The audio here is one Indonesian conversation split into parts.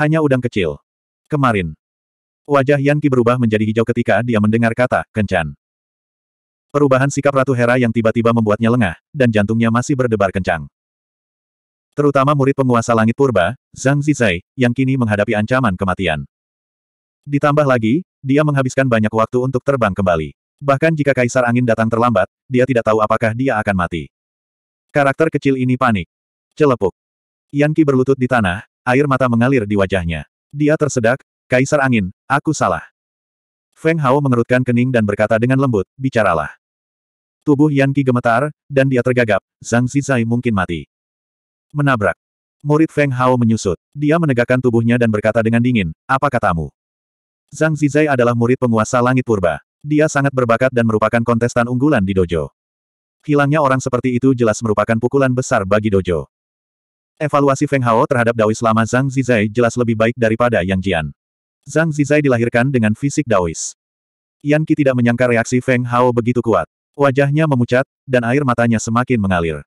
hanya udang kecil. Kemarin. Wajah Yanki berubah menjadi hijau ketika dia mendengar kata, kencan. Perubahan sikap Ratu Hera yang tiba-tiba membuatnya lengah, dan jantungnya masih berdebar kencang. Terutama murid penguasa langit purba, Zhang Zizai, yang kini menghadapi ancaman kematian. Ditambah lagi, dia menghabiskan banyak waktu untuk terbang kembali. Bahkan jika Kaisar Angin datang terlambat, dia tidak tahu apakah dia akan mati. Karakter kecil ini panik. Celepuk. Yanki berlutut di tanah, Air mata mengalir di wajahnya. Dia tersedak, Kaisar Angin, aku salah. Feng Hao mengerutkan kening dan berkata dengan lembut, bicaralah. Tubuh Yan Qi gemetar, dan dia tergagap, Zhang Zizai mungkin mati. Menabrak. Murid Feng Hao menyusut. Dia menegakkan tubuhnya dan berkata dengan dingin, apa katamu? Zhang Zizai adalah murid penguasa langit purba. Dia sangat berbakat dan merupakan kontestan unggulan di dojo. Hilangnya orang seperti itu jelas merupakan pukulan besar bagi dojo. Evaluasi Feng Hao terhadap Daois lama Zhang Zizai jelas lebih baik daripada Yang Jian. Zhang Zizai dilahirkan dengan fisik Daois. Yan Qi tidak menyangka reaksi Feng Hao begitu kuat. Wajahnya memucat, dan air matanya semakin mengalir.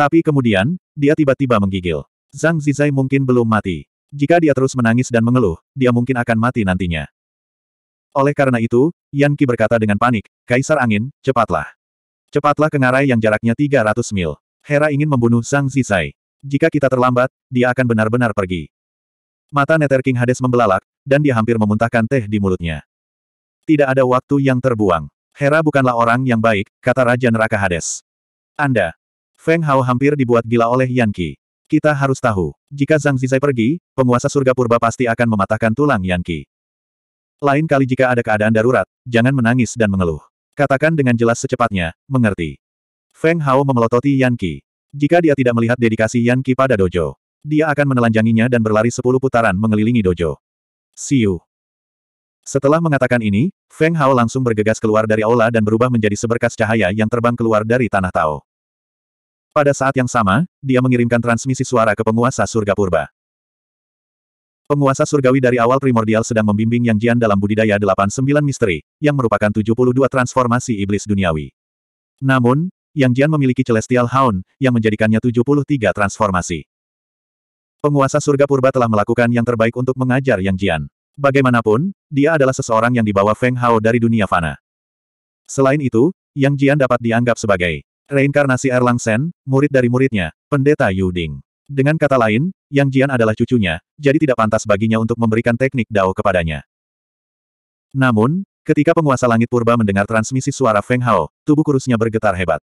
Tapi kemudian, dia tiba-tiba menggigil. Zhang Zizai mungkin belum mati. Jika dia terus menangis dan mengeluh, dia mungkin akan mati nantinya. Oleh karena itu, Yan Qi berkata dengan panik, Kaisar Angin, cepatlah. Cepatlah ke ngarai yang jaraknya 300 mil. Hera ingin membunuh Zhang Zizai. Jika kita terlambat, dia akan benar-benar pergi. Mata Nether King Hades membelalak, dan dia hampir memuntahkan teh di mulutnya. Tidak ada waktu yang terbuang. Hera bukanlah orang yang baik, kata Raja Neraka Hades. Anda. Feng Hao hampir dibuat gila oleh Yan Qi. Kita harus tahu, jika Zhang Zizai pergi, penguasa surga purba pasti akan mematahkan tulang Yan Qi. Lain kali jika ada keadaan darurat, jangan menangis dan mengeluh. Katakan dengan jelas secepatnya, mengerti. Feng Hao memelototi Yan Qi. Jika dia tidak melihat dedikasi Yan Qi pada dojo, dia akan menelanjanginya dan berlari sepuluh putaran mengelilingi dojo. Siu. Setelah mengatakan ini, Feng Hao langsung bergegas keluar dari aula dan berubah menjadi seberkas cahaya yang terbang keluar dari tanah Tao. Pada saat yang sama, dia mengirimkan transmisi suara ke penguasa surga purba. Penguasa surgawi dari awal primordial sedang membimbing Yang Jian dalam budidaya 89 misteri, yang merupakan 72 transformasi iblis duniawi. Namun, yang Jian memiliki Celestial Hound, yang menjadikannya 73 transformasi. Penguasa surga purba telah melakukan yang terbaik untuk mengajar Yang Jian. Bagaimanapun, dia adalah seseorang yang dibawa Feng Hao dari dunia fana. Selain itu, Yang Jian dapat dianggap sebagai reinkarnasi Erlang Sen, murid dari muridnya, Pendeta Yu Ding. Dengan kata lain, Yang Jian adalah cucunya, jadi tidak pantas baginya untuk memberikan teknik Dao kepadanya. Namun, ketika penguasa langit purba mendengar transmisi suara Feng Hao, tubuh kurusnya bergetar hebat.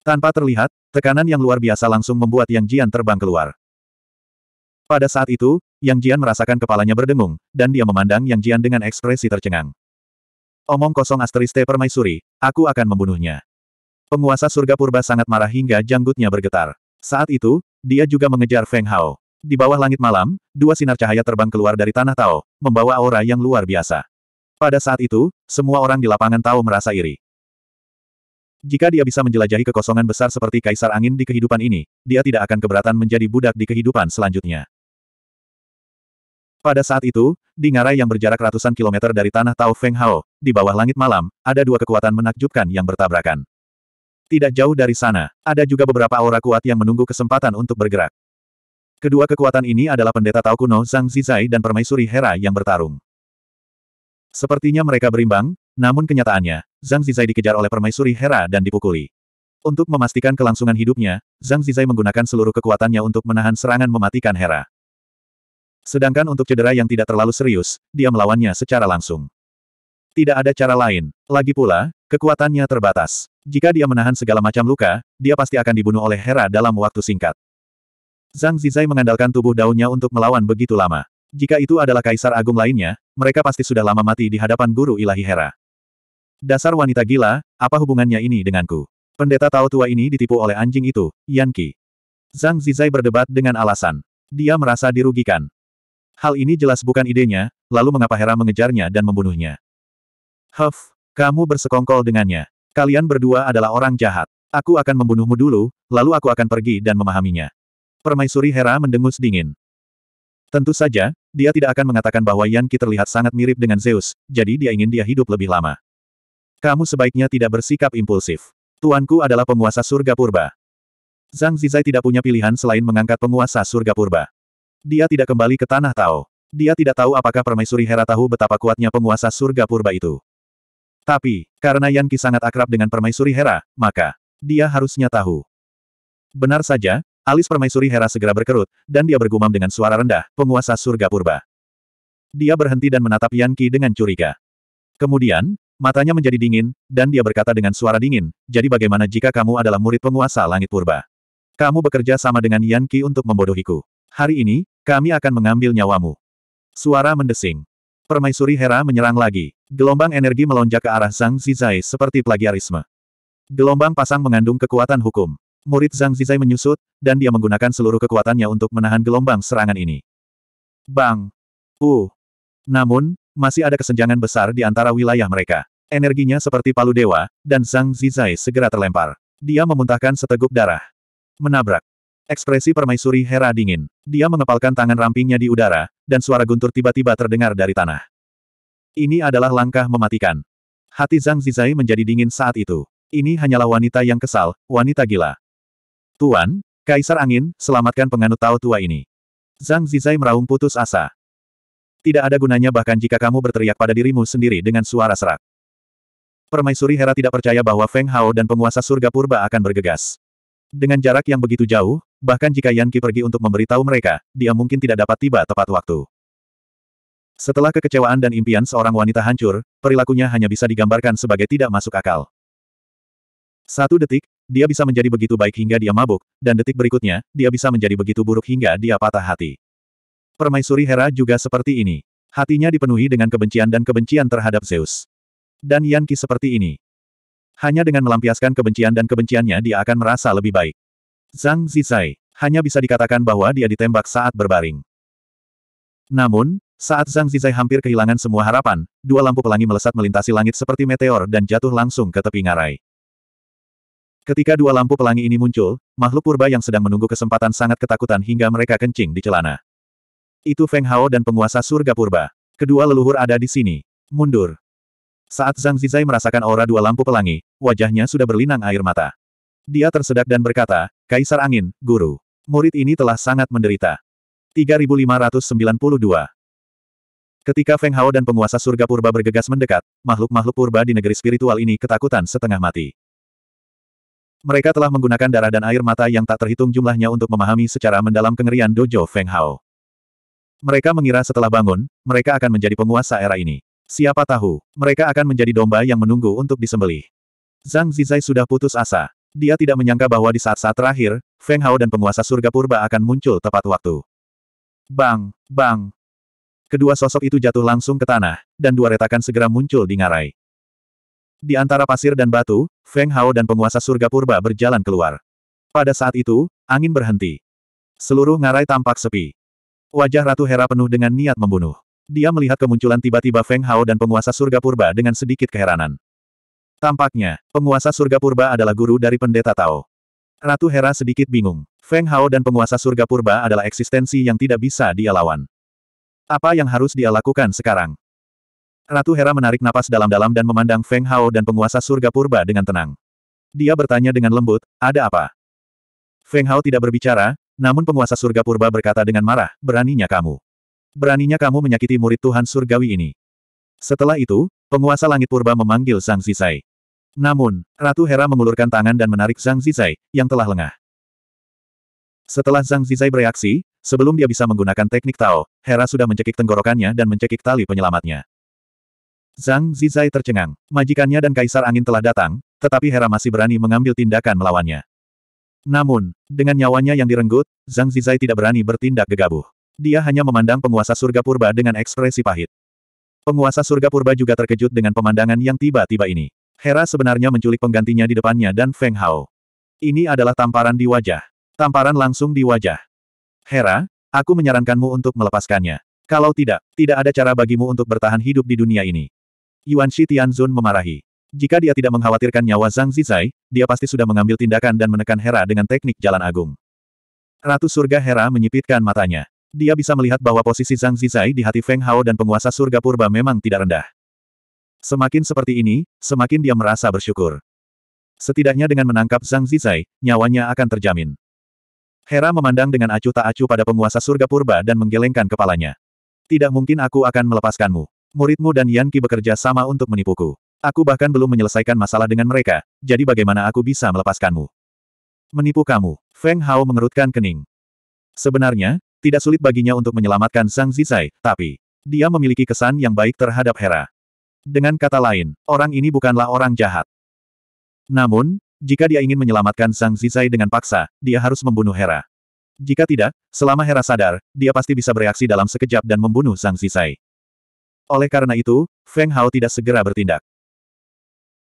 Tanpa terlihat, tekanan yang luar biasa langsung membuat Yang Jian terbang keluar. Pada saat itu, Yang Jian merasakan kepalanya berdengung, dan dia memandang Yang Jian dengan ekspresi tercengang. Omong kosong asteriste permaisuri, aku akan membunuhnya. Penguasa surga purba sangat marah hingga janggutnya bergetar. Saat itu, dia juga mengejar Feng Hao. Di bawah langit malam, dua sinar cahaya terbang keluar dari tanah Tao, membawa aura yang luar biasa. Pada saat itu, semua orang di lapangan Tao merasa iri. Jika dia bisa menjelajahi kekosongan besar seperti kaisar angin di kehidupan ini, dia tidak akan keberatan menjadi budak di kehidupan selanjutnya. Pada saat itu, di ngarai yang berjarak ratusan kilometer dari tanah Tao Feng Hao, di bawah langit malam, ada dua kekuatan menakjubkan yang bertabrakan. Tidak jauh dari sana, ada juga beberapa aura kuat yang menunggu kesempatan untuk bergerak. Kedua kekuatan ini adalah pendeta Tao kuno Zhang Zizai dan permaisuri Hera yang bertarung. Sepertinya mereka berimbang, namun kenyataannya, Zhang Zizai dikejar oleh permaisuri Hera dan dipukuli. Untuk memastikan kelangsungan hidupnya, Zhang Zizai menggunakan seluruh kekuatannya untuk menahan serangan mematikan Hera. Sedangkan untuk cedera yang tidak terlalu serius, dia melawannya secara langsung. Tidak ada cara lain. Lagi pula, kekuatannya terbatas. Jika dia menahan segala macam luka, dia pasti akan dibunuh oleh Hera dalam waktu singkat. Zhang Zizai mengandalkan tubuh daunnya untuk melawan begitu lama. Jika itu adalah kaisar agung lainnya, mereka pasti sudah lama mati di hadapan guru ilahi Hera. Dasar wanita gila, apa hubungannya ini denganku? Pendeta Tao tua ini ditipu oleh anjing itu, Yan Zhang Zizai berdebat dengan alasan. Dia merasa dirugikan. Hal ini jelas bukan idenya, lalu mengapa Hera mengejarnya dan membunuhnya? Huff, kamu bersekongkol dengannya. Kalian berdua adalah orang jahat. Aku akan membunuhmu dulu, lalu aku akan pergi dan memahaminya. Permaisuri Hera mendengus dingin. Tentu saja, dia tidak akan mengatakan bahwa Yan Qi terlihat sangat mirip dengan Zeus, jadi dia ingin dia hidup lebih lama. Kamu sebaiknya tidak bersikap impulsif. Tuanku adalah penguasa surga purba. Zhang Zizai tidak punya pilihan selain mengangkat penguasa surga purba. Dia tidak kembali ke tanah Tao. Dia tidak tahu apakah permaisuri Hera tahu betapa kuatnya penguasa surga purba itu. Tapi, karena Yan Qi sangat akrab dengan permaisuri Hera, maka, dia harusnya tahu. Benar saja, alis permaisuri Hera segera berkerut, dan dia bergumam dengan suara rendah, penguasa surga purba. Dia berhenti dan menatap Yan Qi dengan curiga. Kemudian, Matanya menjadi dingin, dan dia berkata dengan suara dingin, jadi bagaimana jika kamu adalah murid penguasa langit purba? Kamu bekerja sama dengan Yan Qi untuk membodohiku. Hari ini, kami akan mengambil nyawamu. Suara mendesing. Permaisuri Hera menyerang lagi. Gelombang energi melonjak ke arah Zhang Zizai seperti plagiarisme. Gelombang pasang mengandung kekuatan hukum. Murid Zhang Zizai menyusut, dan dia menggunakan seluruh kekuatannya untuk menahan gelombang serangan ini. Bang! Uh! Namun, masih ada kesenjangan besar di antara wilayah mereka. Energinya seperti palu dewa, dan Zhang Zizai segera terlempar. Dia memuntahkan seteguk darah. Menabrak. Ekspresi permaisuri Hera dingin. Dia mengepalkan tangan rampingnya di udara, dan suara guntur tiba-tiba terdengar dari tanah. Ini adalah langkah mematikan. Hati Zhang Zizai menjadi dingin saat itu. Ini hanyalah wanita yang kesal, wanita gila. Tuan, Kaisar Angin, selamatkan penganut Tao tua ini. Zhang Zizai meraung putus asa. Tidak ada gunanya bahkan jika kamu berteriak pada dirimu sendiri dengan suara serak. Permaisuri Hera tidak percaya bahwa Feng Hao dan penguasa surga purba akan bergegas. Dengan jarak yang begitu jauh, bahkan jika Yan Qi pergi untuk memberitahu mereka, dia mungkin tidak dapat tiba tepat waktu. Setelah kekecewaan dan impian seorang wanita hancur, perilakunya hanya bisa digambarkan sebagai tidak masuk akal. Satu detik, dia bisa menjadi begitu baik hingga dia mabuk, dan detik berikutnya, dia bisa menjadi begitu buruk hingga dia patah hati. Permaisuri Hera juga seperti ini. Hatinya dipenuhi dengan kebencian dan kebencian terhadap Zeus dan Yan Qi seperti ini. Hanya dengan melampiaskan kebencian dan kebenciannya dia akan merasa lebih baik. Zhang Zizai, hanya bisa dikatakan bahwa dia ditembak saat berbaring. Namun, saat Zhang Zizai hampir kehilangan semua harapan, dua lampu pelangi melesat melintasi langit seperti meteor dan jatuh langsung ke tepi ngarai. Ketika dua lampu pelangi ini muncul, makhluk purba yang sedang menunggu kesempatan sangat ketakutan hingga mereka kencing di celana. Itu Feng Hao dan penguasa surga purba. Kedua leluhur ada di sini. Mundur. Saat Zhang Zizai merasakan aura dua lampu pelangi, wajahnya sudah berlinang air mata. Dia tersedak dan berkata, Kaisar Angin, Guru. Murid ini telah sangat menderita. 3592 Ketika Feng Hao dan penguasa surga purba bergegas mendekat, makhluk-makhluk purba di negeri spiritual ini ketakutan setengah mati. Mereka telah menggunakan darah dan air mata yang tak terhitung jumlahnya untuk memahami secara mendalam kengerian dojo Feng Hao. Mereka mengira setelah bangun, mereka akan menjadi penguasa era ini. Siapa tahu, mereka akan menjadi domba yang menunggu untuk disembelih. Zhang Zizai sudah putus asa. Dia tidak menyangka bahwa di saat-saat terakhir, Feng Hao dan penguasa surga purba akan muncul tepat waktu. Bang, bang. Kedua sosok itu jatuh langsung ke tanah, dan dua retakan segera muncul di ngarai. Di antara pasir dan batu, Feng Hao dan penguasa surga purba berjalan keluar. Pada saat itu, angin berhenti. Seluruh ngarai tampak sepi. Wajah Ratu Hera penuh dengan niat membunuh dia melihat kemunculan tiba-tiba Feng Hao dan penguasa surga purba dengan sedikit keheranan. Tampaknya, penguasa surga purba adalah guru dari pendeta Tao. Ratu Hera sedikit bingung. Feng Hao dan penguasa surga purba adalah eksistensi yang tidak bisa dia lawan. Apa yang harus dia lakukan sekarang? Ratu Hera menarik napas dalam-dalam dan memandang Feng Hao dan penguasa surga purba dengan tenang. Dia bertanya dengan lembut, ada apa? Feng Hao tidak berbicara, namun penguasa surga purba berkata dengan marah, beraninya kamu. Beraninya kamu menyakiti murid Tuhan surgawi ini. Setelah itu, penguasa langit purba memanggil Zhang Zisai. Namun, Ratu Hera mengulurkan tangan dan menarik Zhang Zisai, yang telah lengah. Setelah Zhang Zisai bereaksi, sebelum dia bisa menggunakan teknik Tao, Hera sudah mencekik tenggorokannya dan mencekik tali penyelamatnya. Zhang Zizai tercengang. Majikannya dan Kaisar Angin telah datang, tetapi Hera masih berani mengambil tindakan melawannya. Namun, dengan nyawanya yang direnggut, Zhang Zizai tidak berani bertindak gegabah. Dia hanya memandang penguasa surga purba dengan ekspresi pahit. Penguasa surga purba juga terkejut dengan pemandangan yang tiba-tiba ini. Hera sebenarnya menculik penggantinya di depannya dan Feng Hao. Ini adalah tamparan di wajah. Tamparan langsung di wajah. Hera, aku menyarankanmu untuk melepaskannya. Kalau tidak, tidak ada cara bagimu untuk bertahan hidup di dunia ini. Yuan Shi Tianzun memarahi. Jika dia tidak mengkhawatirkan nyawa Zhang Zizai, dia pasti sudah mengambil tindakan dan menekan Hera dengan teknik jalan agung. Ratu surga Hera menyipitkan matanya. Dia bisa melihat bahwa posisi Zhang Zizai di hati Feng Hao dan penguasa surga purba memang tidak rendah. Semakin seperti ini, semakin dia merasa bersyukur. Setidaknya dengan menangkap Zhang Zizai, nyawanya akan terjamin. Hera memandang dengan acuh tak acuh pada penguasa surga purba dan menggelengkan kepalanya. Tidak mungkin aku akan melepaskanmu. Muridmu dan Yan Qi bekerja sama untuk menipuku. Aku bahkan belum menyelesaikan masalah dengan mereka, jadi bagaimana aku bisa melepaskanmu? Menipu kamu. Feng Hao mengerutkan kening. Sebenarnya, tidak sulit baginya untuk menyelamatkan Sang Zizai, tapi dia memiliki kesan yang baik terhadap Hera. Dengan kata lain, orang ini bukanlah orang jahat. Namun, jika dia ingin menyelamatkan Sang Zizai dengan paksa, dia harus membunuh Hera. Jika tidak, selama Hera sadar, dia pasti bisa bereaksi dalam sekejap dan membunuh Sang Zizai. Oleh karena itu, Feng Hao tidak segera bertindak.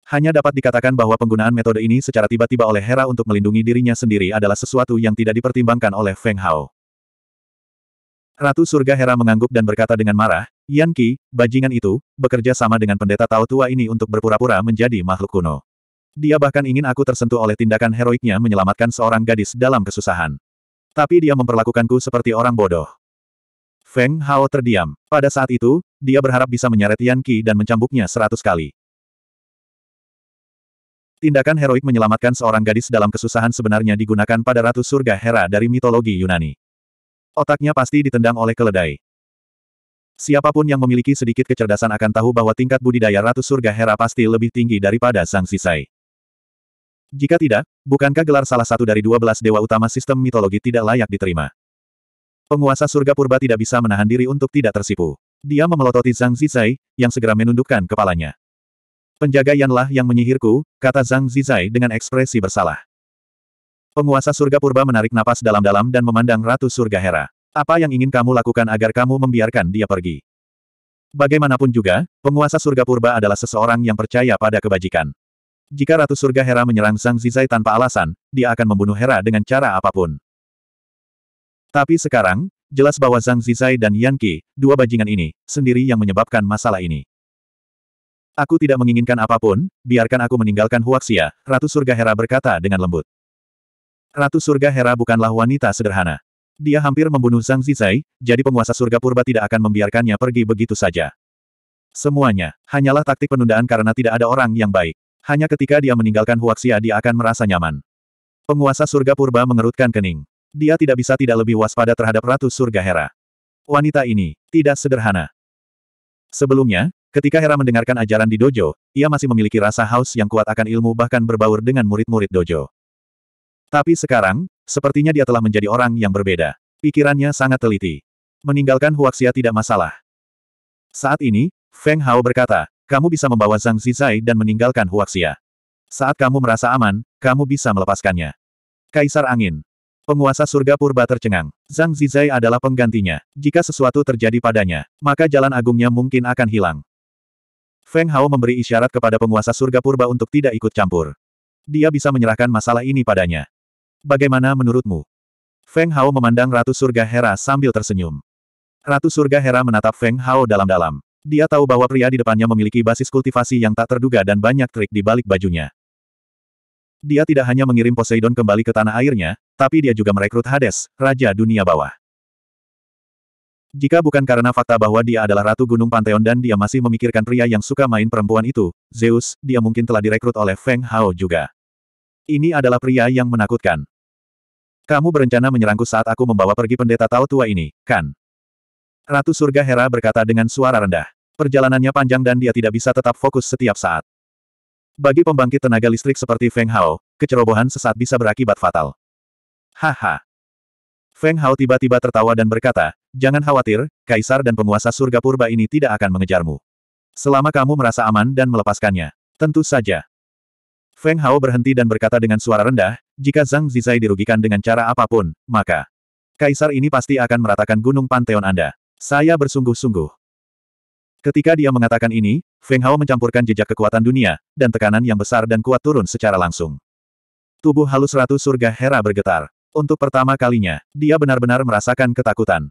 Hanya dapat dikatakan bahwa penggunaan metode ini secara tiba-tiba oleh Hera untuk melindungi dirinya sendiri adalah sesuatu yang tidak dipertimbangkan oleh Feng Hao. Ratu Surga Hera mengangguk dan berkata dengan marah, Yan Ki, bajingan itu, bekerja sama dengan pendeta Tao Tua ini untuk berpura-pura menjadi makhluk kuno. Dia bahkan ingin aku tersentuh oleh tindakan heroiknya menyelamatkan seorang gadis dalam kesusahan. Tapi dia memperlakukanku seperti orang bodoh. Feng Hao terdiam. Pada saat itu, dia berharap bisa menyeret Yan Ki dan mencambuknya seratus kali. Tindakan heroik menyelamatkan seorang gadis dalam kesusahan sebenarnya digunakan pada Ratu Surga Hera dari mitologi Yunani. Otaknya pasti ditendang oleh keledai. Siapapun yang memiliki sedikit kecerdasan akan tahu bahwa tingkat budidaya Ratu Surga Hera pasti lebih tinggi daripada Sang Sisai. Jika tidak, bukankah gelar salah satu dari dua belas dewa utama sistem mitologi tidak layak diterima? Penguasa surga purba tidak bisa menahan diri untuk tidak tersipu. Dia memelototi Zhang Zizai, yang segera menundukkan kepalanya. Penjaga Yanlah yang menyihirku, kata Zhang Zizai dengan ekspresi bersalah. Penguasa surga purba menarik napas dalam-dalam dan memandang Ratu Surga Hera. Apa yang ingin kamu lakukan agar kamu membiarkan dia pergi? Bagaimanapun juga, penguasa surga purba adalah seseorang yang percaya pada kebajikan. Jika Ratu Surga Hera menyerang Zhang Zizai tanpa alasan, dia akan membunuh Hera dengan cara apapun. Tapi sekarang, jelas bahwa Zhang Zizai dan Yan Qi, dua bajingan ini, sendiri yang menyebabkan masalah ini. Aku tidak menginginkan apapun, biarkan aku meninggalkan Huaxia, Ratu Surga Hera berkata dengan lembut. Ratu surga Hera bukanlah wanita sederhana. Dia hampir membunuh Zhang Zizai, jadi penguasa surga purba tidak akan membiarkannya pergi begitu saja. Semuanya, hanyalah taktik penundaan karena tidak ada orang yang baik. Hanya ketika dia meninggalkan Huaxia dia akan merasa nyaman. Penguasa surga purba mengerutkan kening. Dia tidak bisa tidak lebih waspada terhadap Ratu surga Hera. Wanita ini, tidak sederhana. Sebelumnya, Ketika Hera mendengarkan ajaran di dojo, ia masih memiliki rasa haus yang kuat akan ilmu bahkan berbaur dengan murid-murid dojo. Tapi sekarang, sepertinya dia telah menjadi orang yang berbeda. Pikirannya sangat teliti. Meninggalkan Huaxia tidak masalah. Saat ini, Feng Hao berkata, kamu bisa membawa Zhang Zizai dan meninggalkan Huaxia. Saat kamu merasa aman, kamu bisa melepaskannya. Kaisar Angin. Penguasa surga purba tercengang. Zhang Zizai adalah penggantinya. Jika sesuatu terjadi padanya, maka jalan agungnya mungkin akan hilang. Feng Hao memberi isyarat kepada penguasa surga purba untuk tidak ikut campur. Dia bisa menyerahkan masalah ini padanya. Bagaimana menurutmu? Feng Hao memandang Ratu Surga Hera sambil tersenyum. Ratu Surga Hera menatap Feng Hao dalam-dalam. Dia tahu bahwa pria di depannya memiliki basis kultivasi yang tak terduga dan banyak trik di balik bajunya. Dia tidak hanya mengirim Poseidon kembali ke tanah airnya, tapi dia juga merekrut Hades, Raja Dunia Bawah. Jika bukan karena fakta bahwa dia adalah Ratu Gunung Pantheon dan dia masih memikirkan pria yang suka main perempuan itu, Zeus, dia mungkin telah direkrut oleh Feng Hao juga. Ini adalah pria yang menakutkan. Kamu berencana menyerangku saat aku membawa pergi pendeta tahu tua ini, kan? Ratu Surga Hera berkata dengan suara rendah. Perjalanannya panjang dan dia tidak bisa tetap fokus setiap saat. Bagi pembangkit tenaga listrik seperti Feng Hao, kecerobohan sesaat bisa berakibat fatal. Haha. Feng Hao tiba-tiba tertawa dan berkata, Jangan khawatir, Kaisar dan penguasa surga purba ini tidak akan mengejarmu. Selama kamu merasa aman dan melepaskannya. Tentu saja. Feng Hao berhenti dan berkata dengan suara rendah, jika Zhang Zizai dirugikan dengan cara apapun, maka Kaisar ini pasti akan meratakan gunung Pantheon Anda. Saya bersungguh-sungguh. Ketika dia mengatakan ini, Feng Hao mencampurkan jejak kekuatan dunia, dan tekanan yang besar dan kuat turun secara langsung. Tubuh halus Ratu Surga Hera bergetar. Untuk pertama kalinya, dia benar-benar merasakan ketakutan.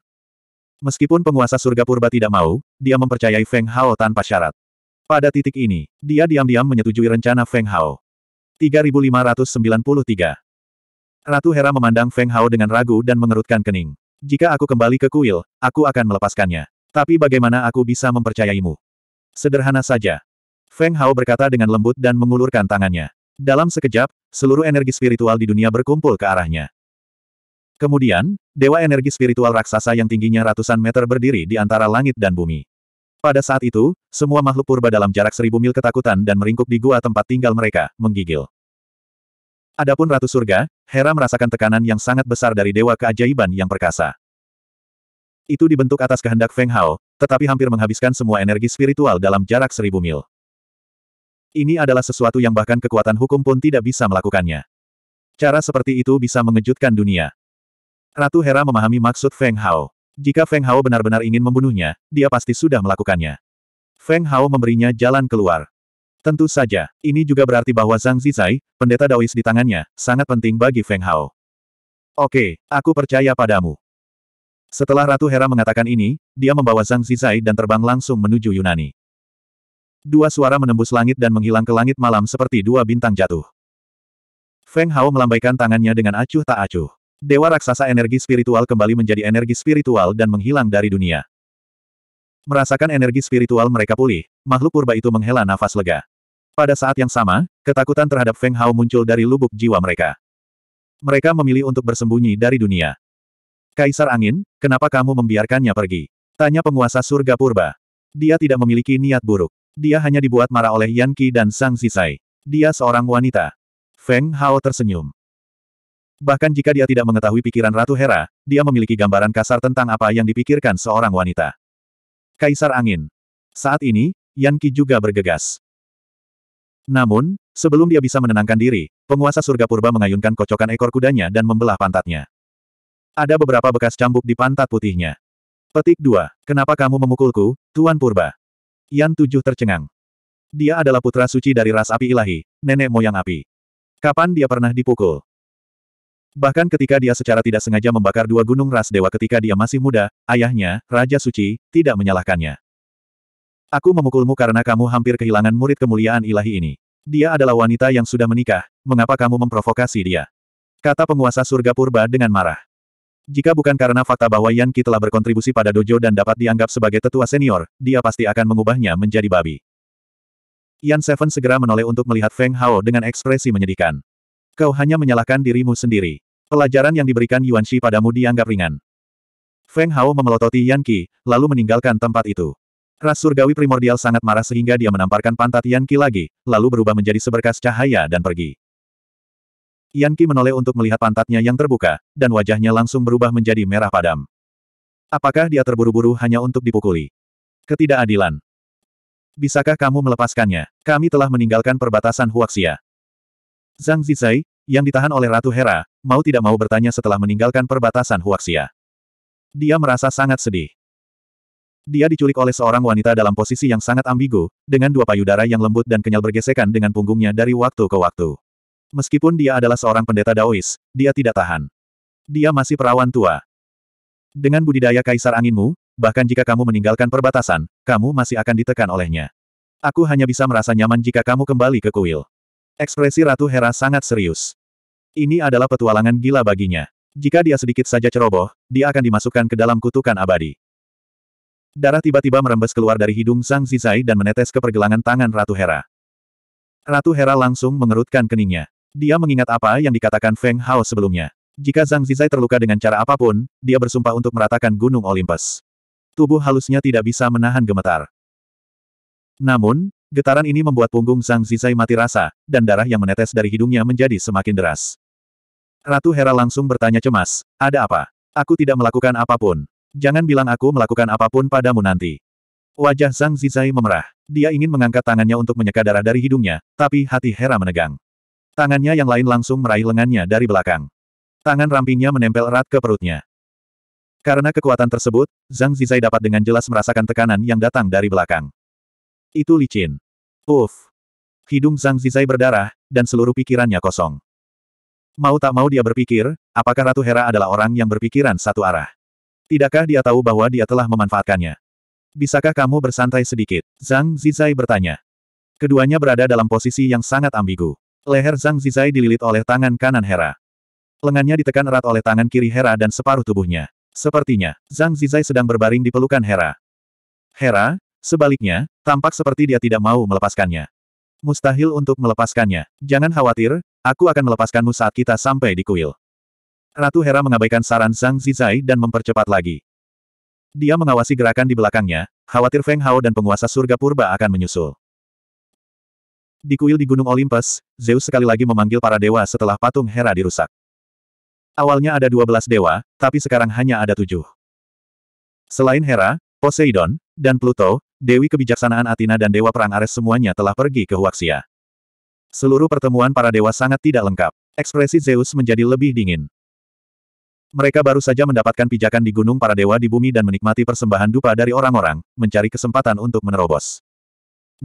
Meskipun penguasa surga purba tidak mau, dia mempercayai Feng Hao tanpa syarat. Pada titik ini, dia diam-diam menyetujui rencana Feng Hao. 3593. Ratu Hera memandang Feng Hao dengan ragu dan mengerutkan kening. Jika aku kembali ke kuil, aku akan melepaskannya. Tapi bagaimana aku bisa mempercayaimu? Sederhana saja. Feng Hao berkata dengan lembut dan mengulurkan tangannya. Dalam sekejap, seluruh energi spiritual di dunia berkumpul ke arahnya. Kemudian, dewa energi spiritual raksasa yang tingginya ratusan meter berdiri di antara langit dan bumi. Pada saat itu, semua makhluk purba dalam jarak seribu mil ketakutan dan meringkuk di gua tempat tinggal mereka, menggigil. Adapun Ratu Surga, Hera merasakan tekanan yang sangat besar dari Dewa Keajaiban yang perkasa. Itu dibentuk atas kehendak Feng Hao, tetapi hampir menghabiskan semua energi spiritual dalam jarak seribu mil. Ini adalah sesuatu yang bahkan kekuatan hukum pun tidak bisa melakukannya. Cara seperti itu bisa mengejutkan dunia. Ratu Hera memahami maksud Feng Hao. Jika Feng Hao benar-benar ingin membunuhnya, dia pasti sudah melakukannya. Feng Hao memberinya jalan keluar. Tentu saja, ini juga berarti bahwa Zhang Zizai, pendeta Daois di tangannya, sangat penting bagi Feng Hao. Oke, aku percaya padamu. Setelah Ratu Hera mengatakan ini, dia membawa Zhang Zizai dan terbang langsung menuju Yunani. Dua suara menembus langit dan menghilang ke langit malam seperti dua bintang jatuh. Feng Hao melambaikan tangannya dengan acuh tak acuh. Dewa raksasa energi spiritual kembali menjadi energi spiritual dan menghilang dari dunia. Merasakan energi spiritual mereka pulih, makhluk purba itu menghela nafas lega. Pada saat yang sama, ketakutan terhadap Feng Hao muncul dari lubuk jiwa mereka. Mereka memilih untuk bersembunyi dari dunia. Kaisar Angin, kenapa kamu membiarkannya pergi? Tanya penguasa surga purba. Dia tidak memiliki niat buruk. Dia hanya dibuat marah oleh Yan Qi dan Sang Sisai. Dia seorang wanita. Feng Hao tersenyum. Bahkan jika dia tidak mengetahui pikiran Ratu Hera, dia memiliki gambaran kasar tentang apa yang dipikirkan seorang wanita. Kaisar Angin. Saat ini, Yan Qi juga bergegas. Namun, sebelum dia bisa menenangkan diri, penguasa surga purba mengayunkan kocokan ekor kudanya dan membelah pantatnya. Ada beberapa bekas cambuk di pantat putihnya. Petik 2. Kenapa kamu memukulku, Tuan Purba? Yan Tujuh tercengang. Dia adalah putra suci dari ras api ilahi, nenek moyang api. Kapan dia pernah dipukul? Bahkan ketika dia secara tidak sengaja membakar dua gunung ras dewa ketika dia masih muda, ayahnya, Raja Suci, tidak menyalahkannya. Aku memukulmu karena kamu hampir kehilangan murid kemuliaan ilahi ini. Dia adalah wanita yang sudah menikah, mengapa kamu memprovokasi dia? Kata penguasa surga purba dengan marah. Jika bukan karena fakta bahwa Yan Ki telah berkontribusi pada dojo dan dapat dianggap sebagai tetua senior, dia pasti akan mengubahnya menjadi babi. Yan Seven segera menoleh untuk melihat Feng Hao dengan ekspresi menyedihkan. Kau hanya menyalahkan dirimu sendiri. Pelajaran yang diberikan Yuan Shi padamu dianggap ringan. Feng Hao memelototi Yan Qi, lalu meninggalkan tempat itu. Ras surgawi primordial sangat marah sehingga dia menamparkan pantat Yan Qi lagi, lalu berubah menjadi seberkas cahaya dan pergi. Yan Qi menoleh untuk melihat pantatnya yang terbuka, dan wajahnya langsung berubah menjadi merah padam. Apakah dia terburu-buru hanya untuk dipukuli? Ketidakadilan. Bisakah kamu melepaskannya? Kami telah meninggalkan perbatasan Huaxia. Zhang Zizai, yang ditahan oleh Ratu Hera, mau tidak mau bertanya setelah meninggalkan perbatasan Huaxia. Dia merasa sangat sedih. Dia diculik oleh seorang wanita dalam posisi yang sangat ambigu, dengan dua payudara yang lembut dan kenyal bergesekan dengan punggungnya dari waktu ke waktu. Meskipun dia adalah seorang pendeta Daois, dia tidak tahan. Dia masih perawan tua. Dengan budidaya kaisar anginmu, bahkan jika kamu meninggalkan perbatasan, kamu masih akan ditekan olehnya. Aku hanya bisa merasa nyaman jika kamu kembali ke kuil. Ekspresi Ratu Hera sangat serius. Ini adalah petualangan gila baginya. Jika dia sedikit saja ceroboh, dia akan dimasukkan ke dalam kutukan abadi. Darah tiba-tiba merembes keluar dari hidung Sang Zizai dan menetes ke pergelangan tangan Ratu Hera. Ratu Hera langsung mengerutkan keningnya. Dia mengingat apa yang dikatakan Feng Hao sebelumnya. Jika Zhang Zizai terluka dengan cara apapun, dia bersumpah untuk meratakan Gunung Olympus. Tubuh halusnya tidak bisa menahan gemetar. Namun, Getaran ini membuat punggung Zhang Zizai mati rasa, dan darah yang menetes dari hidungnya menjadi semakin deras. Ratu Hera langsung bertanya cemas, ada apa? Aku tidak melakukan apapun. Jangan bilang aku melakukan apapun padamu nanti. Wajah Zhang Zizai memerah. Dia ingin mengangkat tangannya untuk menyeka darah dari hidungnya, tapi hati Hera menegang. Tangannya yang lain langsung meraih lengannya dari belakang. Tangan rampingnya menempel erat ke perutnya. Karena kekuatan tersebut, Zhang Zizai dapat dengan jelas merasakan tekanan yang datang dari belakang. Itu licin. Uff. Hidung Zhang Zizai berdarah, dan seluruh pikirannya kosong. Mau tak mau dia berpikir, apakah Ratu Hera adalah orang yang berpikiran satu arah? Tidakkah dia tahu bahwa dia telah memanfaatkannya? Bisakah kamu bersantai sedikit? Zhang Zizai bertanya. Keduanya berada dalam posisi yang sangat ambigu. Leher Zhang Zizai dililit oleh tangan kanan Hera. Lengannya ditekan erat oleh tangan kiri Hera dan separuh tubuhnya. Sepertinya, Zhang Zizai sedang berbaring di pelukan Hera. Hera, Sebaliknya, tampak seperti dia tidak mau melepaskannya. Mustahil untuk melepaskannya. Jangan khawatir, aku akan melepaskanmu saat kita sampai di kuil. Ratu Hera mengabaikan saran Zhang Zizai dan mempercepat lagi. Dia mengawasi gerakan di belakangnya, khawatir Feng Hao dan penguasa surga purba akan menyusul. Di kuil di Gunung Olympus, Zeus sekali lagi memanggil para dewa setelah patung Hera dirusak. Awalnya ada 12 dewa, tapi sekarang hanya ada tujuh. Selain Hera, Poseidon, dan Pluto, Dewi Kebijaksanaan Athena dan Dewa Perang Ares semuanya telah pergi ke Huaxia. Seluruh pertemuan para dewa sangat tidak lengkap. Ekspresi Zeus menjadi lebih dingin. Mereka baru saja mendapatkan pijakan di gunung para dewa di bumi dan menikmati persembahan dupa dari orang-orang, mencari kesempatan untuk menerobos.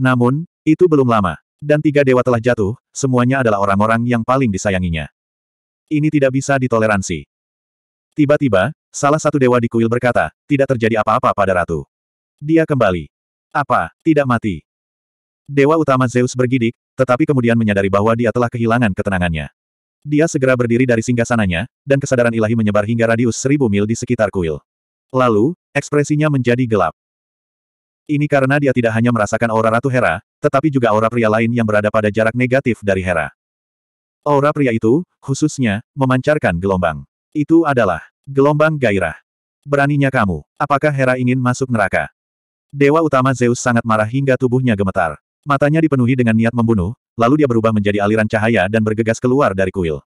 Namun, itu belum lama. Dan tiga dewa telah jatuh, semuanya adalah orang-orang yang paling disayanginya. Ini tidak bisa ditoleransi. Tiba-tiba, salah satu dewa di kuil berkata, tidak terjadi apa-apa pada ratu. Dia kembali. Apa, tidak mati? Dewa utama Zeus bergidik, tetapi kemudian menyadari bahwa dia telah kehilangan ketenangannya. Dia segera berdiri dari singgasananya, dan kesadaran ilahi menyebar hingga radius seribu mil di sekitar kuil. Lalu, ekspresinya menjadi gelap. Ini karena dia tidak hanya merasakan aura Ratu Hera, tetapi juga aura pria lain yang berada pada jarak negatif dari Hera. Aura pria itu, khususnya, memancarkan gelombang. Itu adalah gelombang gairah. Beraninya kamu, apakah Hera ingin masuk neraka? Dewa utama Zeus sangat marah hingga tubuhnya gemetar. Matanya dipenuhi dengan niat membunuh, lalu dia berubah menjadi aliran cahaya dan bergegas keluar dari kuil.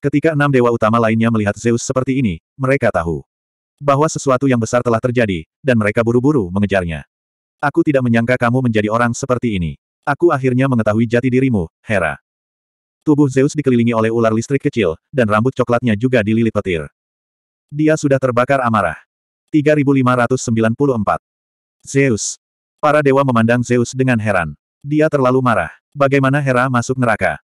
Ketika enam dewa utama lainnya melihat Zeus seperti ini, mereka tahu bahwa sesuatu yang besar telah terjadi, dan mereka buru-buru mengejarnya. Aku tidak menyangka kamu menjadi orang seperti ini. Aku akhirnya mengetahui jati dirimu, Hera. Tubuh Zeus dikelilingi oleh ular listrik kecil, dan rambut coklatnya juga dililit petir. Dia sudah terbakar amarah. 3594 Zeus. Para dewa memandang Zeus dengan heran. Dia terlalu marah. Bagaimana Hera masuk neraka?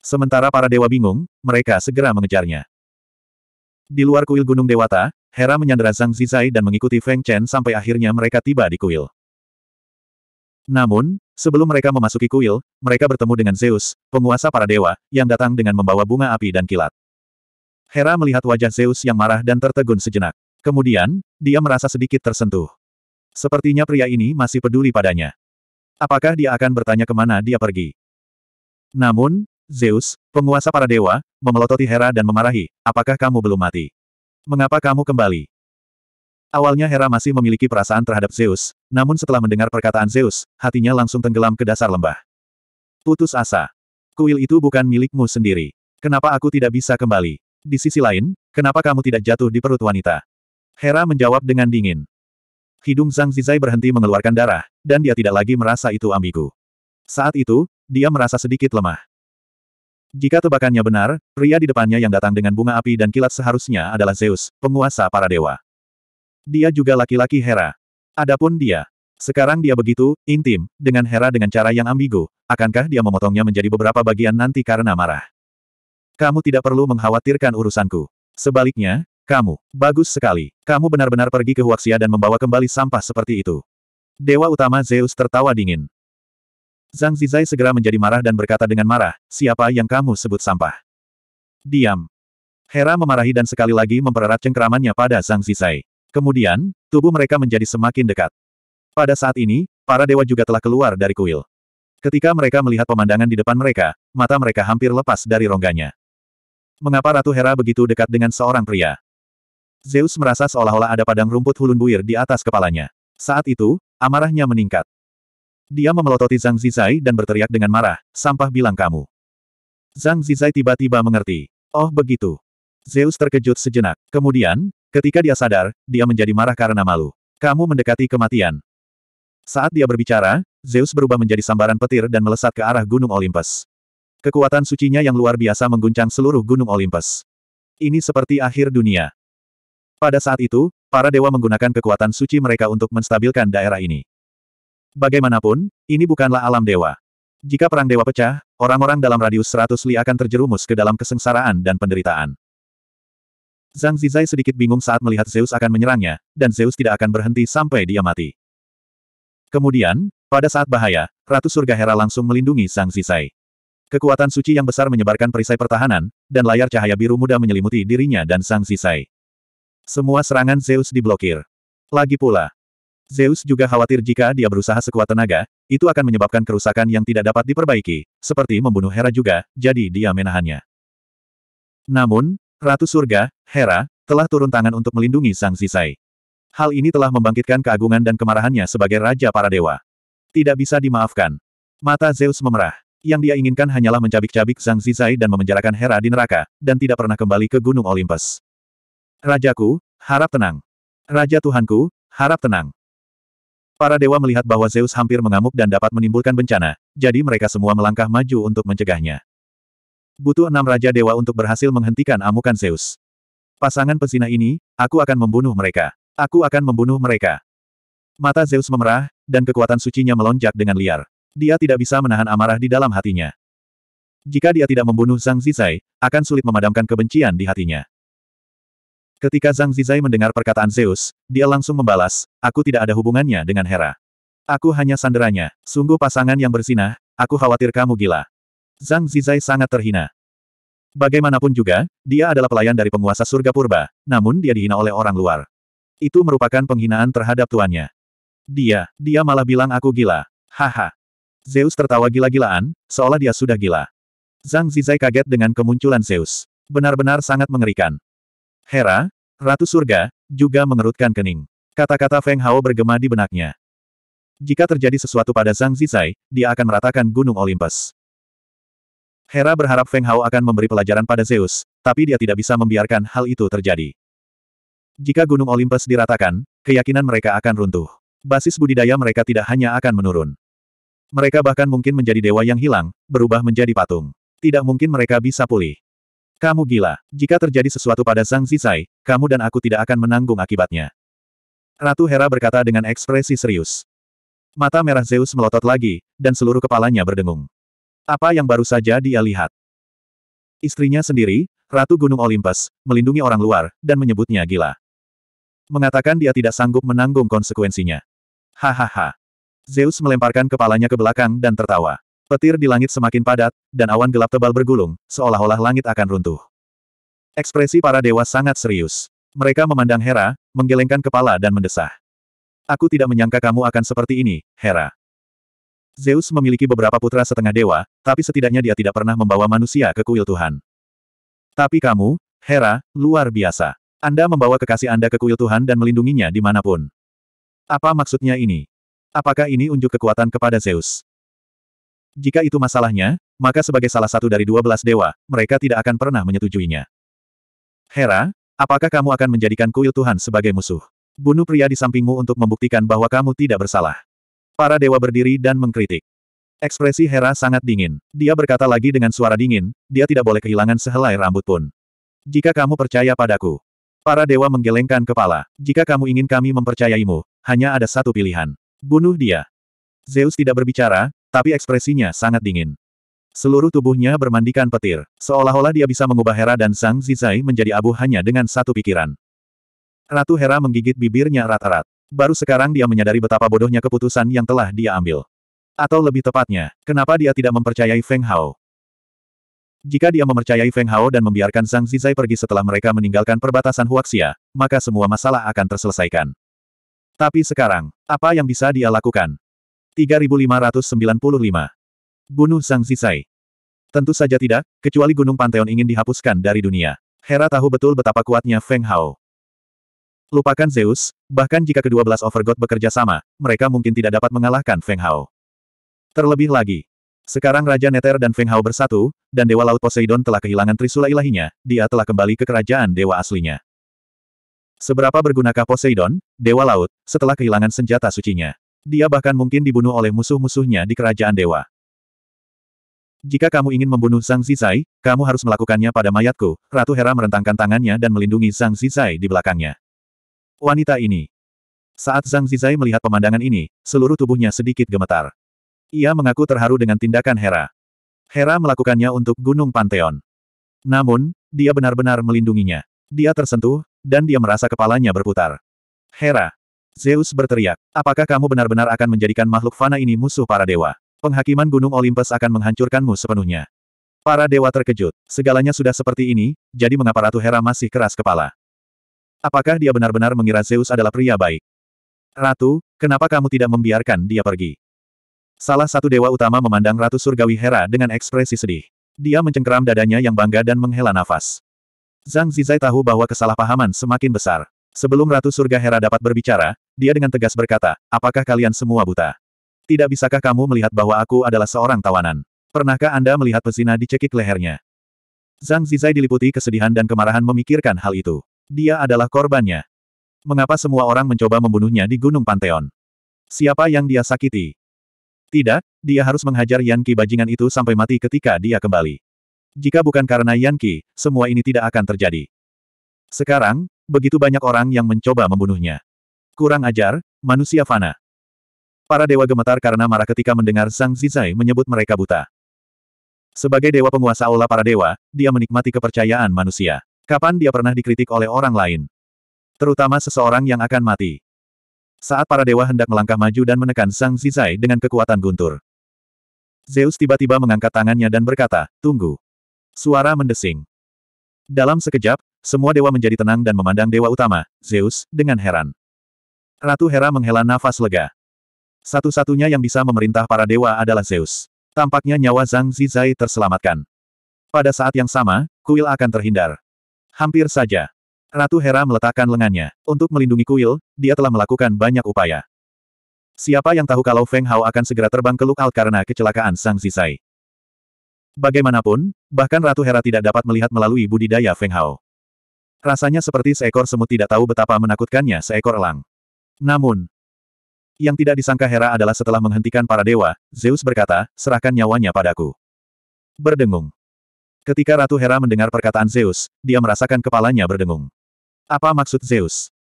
Sementara para dewa bingung, mereka segera mengejarnya. Di luar kuil Gunung Dewata, Hera menyandera Zhang Zizai dan mengikuti Feng Chen sampai akhirnya mereka tiba di kuil. Namun, sebelum mereka memasuki kuil, mereka bertemu dengan Zeus, penguasa para dewa, yang datang dengan membawa bunga api dan kilat. Hera melihat wajah Zeus yang marah dan tertegun sejenak. Kemudian, dia merasa sedikit tersentuh. Sepertinya pria ini masih peduli padanya. Apakah dia akan bertanya kemana dia pergi? Namun, Zeus, penguasa para dewa, memelototi Hera dan memarahi, apakah kamu belum mati? Mengapa kamu kembali? Awalnya Hera masih memiliki perasaan terhadap Zeus, namun setelah mendengar perkataan Zeus, hatinya langsung tenggelam ke dasar lembah. Putus asa. Kuil itu bukan milikmu sendiri. Kenapa aku tidak bisa kembali? Di sisi lain, kenapa kamu tidak jatuh di perut wanita? Hera menjawab dengan dingin. Hidung Zhang Zizai berhenti mengeluarkan darah, dan dia tidak lagi merasa itu ambigu. Saat itu, dia merasa sedikit lemah. Jika tebakannya benar, pria di depannya yang datang dengan bunga api dan kilat seharusnya adalah Zeus, penguasa para dewa. Dia juga laki-laki Hera. Adapun dia, sekarang dia begitu, intim, dengan Hera dengan cara yang ambigu, akankah dia memotongnya menjadi beberapa bagian nanti karena marah? Kamu tidak perlu mengkhawatirkan urusanku. Sebaliknya, kamu, bagus sekali. Kamu benar-benar pergi ke Huaxia dan membawa kembali sampah seperti itu. Dewa utama Zeus tertawa dingin. Zhang Zizai segera menjadi marah dan berkata dengan marah, siapa yang kamu sebut sampah? Diam. Hera memarahi dan sekali lagi mempererat cengkeramannya pada Zhang Zizai. Kemudian, tubuh mereka menjadi semakin dekat. Pada saat ini, para dewa juga telah keluar dari kuil. Ketika mereka melihat pemandangan di depan mereka, mata mereka hampir lepas dari rongganya. Mengapa Ratu Hera begitu dekat dengan seorang pria? Zeus merasa seolah-olah ada padang rumput hulun buir di atas kepalanya. Saat itu, amarahnya meningkat. Dia memelototi Zhang Zizai dan berteriak dengan marah, sampah bilang kamu. Zhang Zizai tiba-tiba mengerti. Oh begitu. Zeus terkejut sejenak. Kemudian, ketika dia sadar, dia menjadi marah karena malu. Kamu mendekati kematian. Saat dia berbicara, Zeus berubah menjadi sambaran petir dan melesat ke arah Gunung Olympus. Kekuatan sucinya yang luar biasa mengguncang seluruh Gunung Olympus. Ini seperti akhir dunia. Pada saat itu, para dewa menggunakan kekuatan suci mereka untuk menstabilkan daerah ini. Bagaimanapun, ini bukanlah alam dewa. Jika perang dewa pecah, orang-orang dalam radius 100 li akan terjerumus ke dalam kesengsaraan dan penderitaan. Zhang Zizai sedikit bingung saat melihat Zeus akan menyerangnya, dan Zeus tidak akan berhenti sampai dia mati. Kemudian, pada saat bahaya, Ratu Surga Hera langsung melindungi Zhang Zizai. Kekuatan suci yang besar menyebarkan perisai pertahanan, dan layar cahaya biru muda menyelimuti dirinya dan Zhang Zizai. Semua serangan Zeus diblokir. Lagi pula, Zeus juga khawatir jika dia berusaha sekuat tenaga, itu akan menyebabkan kerusakan yang tidak dapat diperbaiki, seperti membunuh Hera juga, jadi dia menahannya. Namun, Ratu Surga, Hera, telah turun tangan untuk melindungi Sang Zisai. Hal ini telah membangkitkan keagungan dan kemarahannya sebagai Raja para Dewa. Tidak bisa dimaafkan. Mata Zeus memerah. Yang dia inginkan hanyalah mencabik-cabik Sang Zisai dan memenjarakan Hera di neraka, dan tidak pernah kembali ke Gunung Olympus. Rajaku, harap tenang. Raja Tuhanku, harap tenang. Para dewa melihat bahwa Zeus hampir mengamuk dan dapat menimbulkan bencana, jadi mereka semua melangkah maju untuk mencegahnya. Butuh enam raja dewa untuk berhasil menghentikan amukan Zeus. Pasangan pesina ini, aku akan membunuh mereka. Aku akan membunuh mereka. Mata Zeus memerah, dan kekuatan sucinya melonjak dengan liar. Dia tidak bisa menahan amarah di dalam hatinya. Jika dia tidak membunuh Zhang Zizai, akan sulit memadamkan kebencian di hatinya. Ketika Zhang Zizai mendengar perkataan Zeus, dia langsung membalas, aku tidak ada hubungannya dengan Hera. Aku hanya sanderanya, sungguh pasangan yang bersinah, aku khawatir kamu gila. Zhang Zizai sangat terhina. Bagaimanapun juga, dia adalah pelayan dari penguasa surga purba, namun dia dihina oleh orang luar. Itu merupakan penghinaan terhadap tuannya. Dia, dia malah bilang aku gila. Haha. Zeus tertawa gila-gilaan, seolah dia sudah gila. Zhang Zizai kaget dengan kemunculan Zeus. Benar-benar sangat mengerikan. Hera, Ratu Surga, juga mengerutkan kening. Kata-kata Feng Hao bergema di benaknya. Jika terjadi sesuatu pada Zhang Zizai, dia akan meratakan Gunung Olympus. Hera berharap Feng Hao akan memberi pelajaran pada Zeus, tapi dia tidak bisa membiarkan hal itu terjadi. Jika Gunung Olympus diratakan, keyakinan mereka akan runtuh. Basis budidaya mereka tidak hanya akan menurun. Mereka bahkan mungkin menjadi dewa yang hilang, berubah menjadi patung. Tidak mungkin mereka bisa pulih. Kamu gila. Jika terjadi sesuatu pada Sang Zizai, kamu dan aku tidak akan menanggung akibatnya. Ratu Hera berkata dengan ekspresi serius. Mata merah Zeus melotot lagi, dan seluruh kepalanya berdengung. Apa yang baru saja dia lihat? Istrinya sendiri, Ratu Gunung Olympus, melindungi orang luar, dan menyebutnya gila. Mengatakan dia tidak sanggup menanggung konsekuensinya. Hahaha. Zeus melemparkan kepalanya ke belakang dan tertawa. Petir di langit semakin padat, dan awan gelap tebal bergulung, seolah-olah langit akan runtuh. Ekspresi para dewa sangat serius. Mereka memandang Hera, menggelengkan kepala dan mendesah. Aku tidak menyangka kamu akan seperti ini, Hera. Zeus memiliki beberapa putra setengah dewa, tapi setidaknya dia tidak pernah membawa manusia ke kuil Tuhan. Tapi kamu, Hera, luar biasa. Anda membawa kekasih Anda ke kuil Tuhan dan melindunginya dimanapun. Apa maksudnya ini? Apakah ini unjuk kekuatan kepada Zeus? Jika itu masalahnya, maka sebagai salah satu dari dua belas dewa, mereka tidak akan pernah menyetujuinya. Hera, apakah kamu akan menjadikan kuil Tuhan sebagai musuh? Bunuh pria di sampingmu untuk membuktikan bahwa kamu tidak bersalah. Para dewa berdiri dan mengkritik. Ekspresi Hera sangat dingin. Dia berkata lagi dengan suara dingin, dia tidak boleh kehilangan sehelai rambut pun. Jika kamu percaya padaku. Para dewa menggelengkan kepala. Jika kamu ingin kami mempercayaimu, hanya ada satu pilihan. Bunuh dia. Zeus tidak berbicara, tapi ekspresinya sangat dingin. Seluruh tubuhnya bermandikan petir, seolah-olah dia bisa mengubah Hera dan Sang Zizai menjadi abu hanya dengan satu pikiran. Ratu Hera menggigit bibirnya erat-erat. Baru sekarang dia menyadari betapa bodohnya keputusan yang telah dia ambil. Atau lebih tepatnya, kenapa dia tidak mempercayai Feng Hao? Jika dia mempercayai Feng Hao dan membiarkan Zhang Zizai pergi setelah mereka meninggalkan perbatasan Huaxia, maka semua masalah akan terselesaikan. Tapi sekarang, apa yang bisa dia lakukan? 3595. Bunuh Sang Zisai Tentu saja tidak, kecuali Gunung Pantheon ingin dihapuskan dari dunia. Hera tahu betul betapa kuatnya Feng Hao. Lupakan Zeus, bahkan jika kedua belas Overgod bekerja sama, mereka mungkin tidak dapat mengalahkan Feng Hao. Terlebih lagi, sekarang Raja Neter dan Feng Hao bersatu, dan Dewa Laut Poseidon telah kehilangan Trisula ilahinya, dia telah kembali ke kerajaan Dewa aslinya. Seberapa bergunakah Poseidon, Dewa Laut, setelah kehilangan senjata sucinya? Dia bahkan mungkin dibunuh oleh musuh-musuhnya di kerajaan dewa. Jika kamu ingin membunuh Sang Zizai, kamu harus melakukannya pada mayatku. Ratu Hera merentangkan tangannya dan melindungi Sang Zizai di belakangnya. Wanita ini. Saat Sang Zizai melihat pemandangan ini, seluruh tubuhnya sedikit gemetar. Ia mengaku terharu dengan tindakan Hera. Hera melakukannya untuk Gunung Pantheon. Namun, dia benar-benar melindunginya. Dia tersentuh, dan dia merasa kepalanya berputar. Hera. Zeus berteriak, apakah kamu benar-benar akan menjadikan makhluk fana ini musuh para dewa? Penghakiman Gunung Olympus akan menghancurkanmu sepenuhnya. Para dewa terkejut, segalanya sudah seperti ini, jadi mengapa Ratu Hera masih keras kepala? Apakah dia benar-benar mengira Zeus adalah pria baik? Ratu, kenapa kamu tidak membiarkan dia pergi? Salah satu dewa utama memandang Ratu Surgawi Hera dengan ekspresi sedih. Dia mencengkeram dadanya yang bangga dan menghela nafas. Zhang Zizai tahu bahwa kesalahpahaman semakin besar. Sebelum Ratu Surga Hera dapat berbicara, dia dengan tegas berkata, apakah kalian semua buta? Tidak bisakah kamu melihat bahwa aku adalah seorang tawanan? Pernahkah Anda melihat pesina dicekik lehernya? Zhang Zizai diliputi kesedihan dan kemarahan memikirkan hal itu. Dia adalah korbannya. Mengapa semua orang mencoba membunuhnya di Gunung Pantheon? Siapa yang dia sakiti? Tidak, dia harus menghajar Yan Qi bajingan itu sampai mati ketika dia kembali. Jika bukan karena Yan Qi, semua ini tidak akan terjadi. Sekarang, begitu banyak orang yang mencoba membunuhnya. Kurang ajar, manusia fana. Para dewa gemetar karena marah ketika mendengar sang Zizai menyebut mereka buta. Sebagai dewa penguasa olah para dewa, dia menikmati kepercayaan manusia. Kapan dia pernah dikritik oleh orang lain? Terutama seseorang yang akan mati. Saat para dewa hendak melangkah maju dan menekan Sang Zizai dengan kekuatan guntur. Zeus tiba-tiba mengangkat tangannya dan berkata, Tunggu. Suara mendesing. Dalam sekejap, semua dewa menjadi tenang dan memandang dewa utama, Zeus, dengan heran. Ratu Hera menghela nafas lega. Satu-satunya yang bisa memerintah para dewa adalah Zeus. Tampaknya nyawa Zhang Zizai terselamatkan. Pada saat yang sama, kuil akan terhindar. Hampir saja. Ratu Hera meletakkan lengannya. Untuk melindungi kuil, dia telah melakukan banyak upaya. Siapa yang tahu kalau Feng Hao akan segera terbang ke Lukal karena kecelakaan Sang Zizai? Bagaimanapun, bahkan Ratu Hera tidak dapat melihat melalui budidaya Feng Hao. Rasanya seperti seekor semut tidak tahu betapa menakutkannya seekor elang. Namun, yang tidak disangka Hera adalah setelah menghentikan para dewa, Zeus berkata, serahkan nyawanya padaku. Berdengung. Ketika Ratu Hera mendengar perkataan Zeus, dia merasakan kepalanya berdengung. Apa maksud Zeus?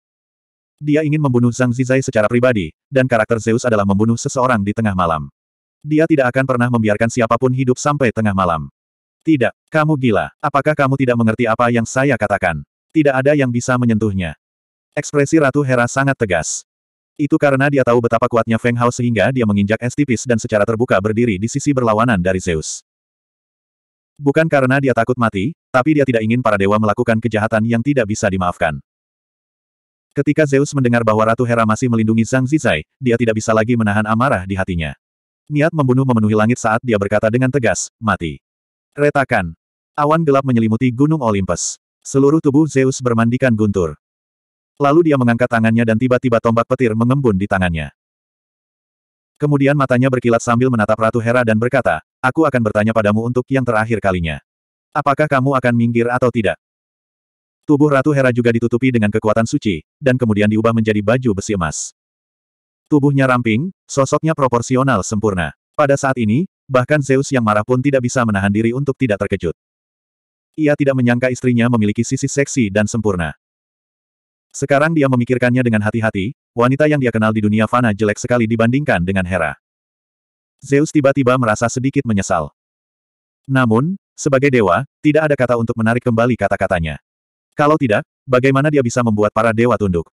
Dia ingin membunuh Zhang Zizai secara pribadi, dan karakter Zeus adalah membunuh seseorang di tengah malam. Dia tidak akan pernah membiarkan siapapun hidup sampai tengah malam. Tidak, kamu gila. Apakah kamu tidak mengerti apa yang saya katakan? Tidak ada yang bisa menyentuhnya. Ekspresi Ratu Hera sangat tegas. Itu karena dia tahu betapa kuatnya Feng Hao sehingga dia menginjak es tipis dan secara terbuka berdiri di sisi berlawanan dari Zeus. Bukan karena dia takut mati, tapi dia tidak ingin para dewa melakukan kejahatan yang tidak bisa dimaafkan. Ketika Zeus mendengar bahwa Ratu Hera masih melindungi Zhang Zizai, dia tidak bisa lagi menahan amarah di hatinya. Niat membunuh memenuhi langit saat dia berkata dengan tegas, mati. Retakan. Awan gelap menyelimuti Gunung Olympus. Seluruh tubuh Zeus bermandikan guntur. Lalu dia mengangkat tangannya dan tiba-tiba tombak petir mengembun di tangannya. Kemudian matanya berkilat sambil menatap Ratu Hera dan berkata, Aku akan bertanya padamu untuk yang terakhir kalinya. Apakah kamu akan minggir atau tidak? Tubuh Ratu Hera juga ditutupi dengan kekuatan suci, dan kemudian diubah menjadi baju besi emas. Tubuhnya ramping, sosoknya proporsional sempurna. Pada saat ini, bahkan Zeus yang marah pun tidak bisa menahan diri untuk tidak terkejut. Ia tidak menyangka istrinya memiliki sisi seksi dan sempurna. Sekarang dia memikirkannya dengan hati-hati, wanita yang dia kenal di dunia fana jelek sekali dibandingkan dengan Hera. Zeus tiba-tiba merasa sedikit menyesal. Namun, sebagai dewa, tidak ada kata untuk menarik kembali kata-katanya. Kalau tidak, bagaimana dia bisa membuat para dewa tunduk?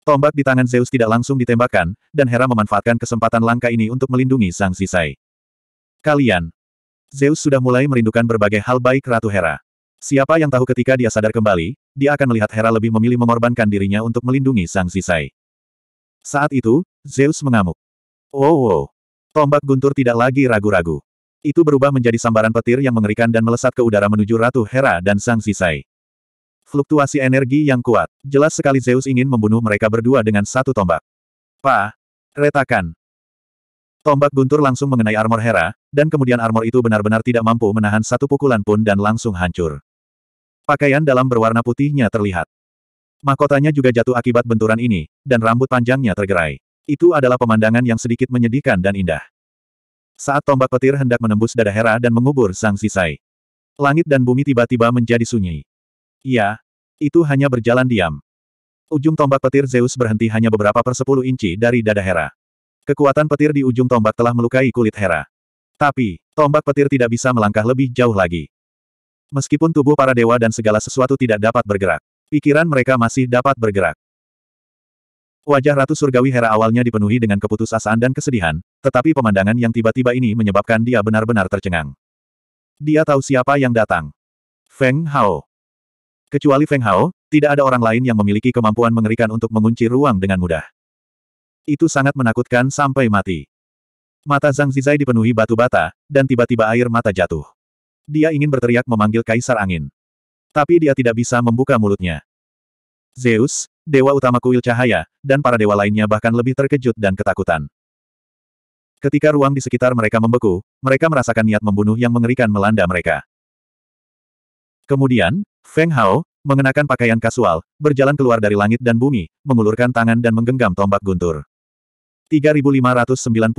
Tombak di tangan Zeus tidak langsung ditembakkan, dan Hera memanfaatkan kesempatan langka ini untuk melindungi Sang Sisai. Kalian. Zeus sudah mulai merindukan berbagai hal baik Ratu Hera. Siapa yang tahu ketika dia sadar kembali, dia akan melihat Hera lebih memilih mengorbankan dirinya untuk melindungi Sang Sisai. Saat itu, Zeus mengamuk. Oh, wow. Oh. Tombak guntur tidak lagi ragu-ragu. Itu berubah menjadi sambaran petir yang mengerikan dan melesat ke udara menuju Ratu Hera dan Sang Sisai. Fluktuasi energi yang kuat. Jelas sekali Zeus ingin membunuh mereka berdua dengan satu tombak. Pa! Retakan! Tombak guntur langsung mengenai armor Hera, dan kemudian armor itu benar-benar tidak mampu menahan satu pukulan pun dan langsung hancur. Pakaian dalam berwarna putihnya terlihat. Mahkotanya juga jatuh akibat benturan ini, dan rambut panjangnya tergerai. Itu adalah pemandangan yang sedikit menyedihkan dan indah. Saat tombak petir hendak menembus dada Hera dan mengubur Sang Sisai. Langit dan bumi tiba-tiba menjadi sunyi. Iya, itu hanya berjalan diam. Ujung tombak petir Zeus berhenti hanya beberapa persepuluh inci dari dada Hera. Kekuatan petir di ujung tombak telah melukai kulit Hera. Tapi, tombak petir tidak bisa melangkah lebih jauh lagi. Meskipun tubuh para dewa dan segala sesuatu tidak dapat bergerak, pikiran mereka masih dapat bergerak. Wajah Ratu Surgawi Hera awalnya dipenuhi dengan keputusasaan dan kesedihan, tetapi pemandangan yang tiba-tiba ini menyebabkan dia benar-benar tercengang. Dia tahu siapa yang datang. Feng Hao. Kecuali Feng Hao, tidak ada orang lain yang memiliki kemampuan mengerikan untuk mengunci ruang dengan mudah. Itu sangat menakutkan sampai mati. Mata Zhang Zizai dipenuhi batu bata, dan tiba-tiba air mata jatuh. Dia ingin berteriak memanggil Kaisar Angin. Tapi dia tidak bisa membuka mulutnya. Zeus, dewa utama kuil cahaya, dan para dewa lainnya bahkan lebih terkejut dan ketakutan. Ketika ruang di sekitar mereka membeku, mereka merasakan niat membunuh yang mengerikan melanda mereka. Kemudian, Feng Hao, mengenakan pakaian kasual, berjalan keluar dari langit dan bumi, mengulurkan tangan dan menggenggam tombak guntur. 3596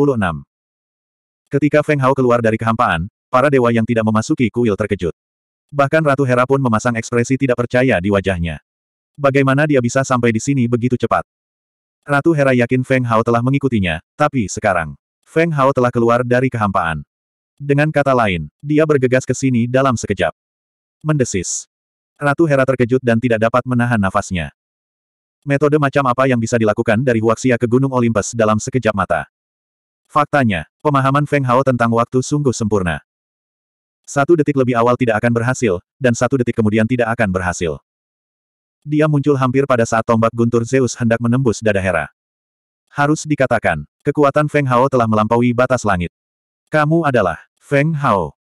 Ketika Feng Hao keluar dari kehampaan, para dewa yang tidak memasuki kuil terkejut. Bahkan Ratu Hera pun memasang ekspresi tidak percaya di wajahnya. Bagaimana dia bisa sampai di sini begitu cepat? Ratu Hera yakin Feng Hao telah mengikutinya, tapi sekarang, Feng Hao telah keluar dari kehampaan. Dengan kata lain, dia bergegas ke sini dalam sekejap. Mendesis. Ratu Hera terkejut dan tidak dapat menahan nafasnya. Metode macam apa yang bisa dilakukan dari Huaxia ke Gunung Olympus dalam sekejap mata? Faktanya, pemahaman Feng Hao tentang waktu sungguh sempurna. Satu detik lebih awal tidak akan berhasil, dan satu detik kemudian tidak akan berhasil. Dia muncul hampir pada saat tombak guntur Zeus hendak menembus dada Hera. Harus dikatakan, kekuatan Feng Hao telah melampaui batas langit. Kamu adalah Feng Hao.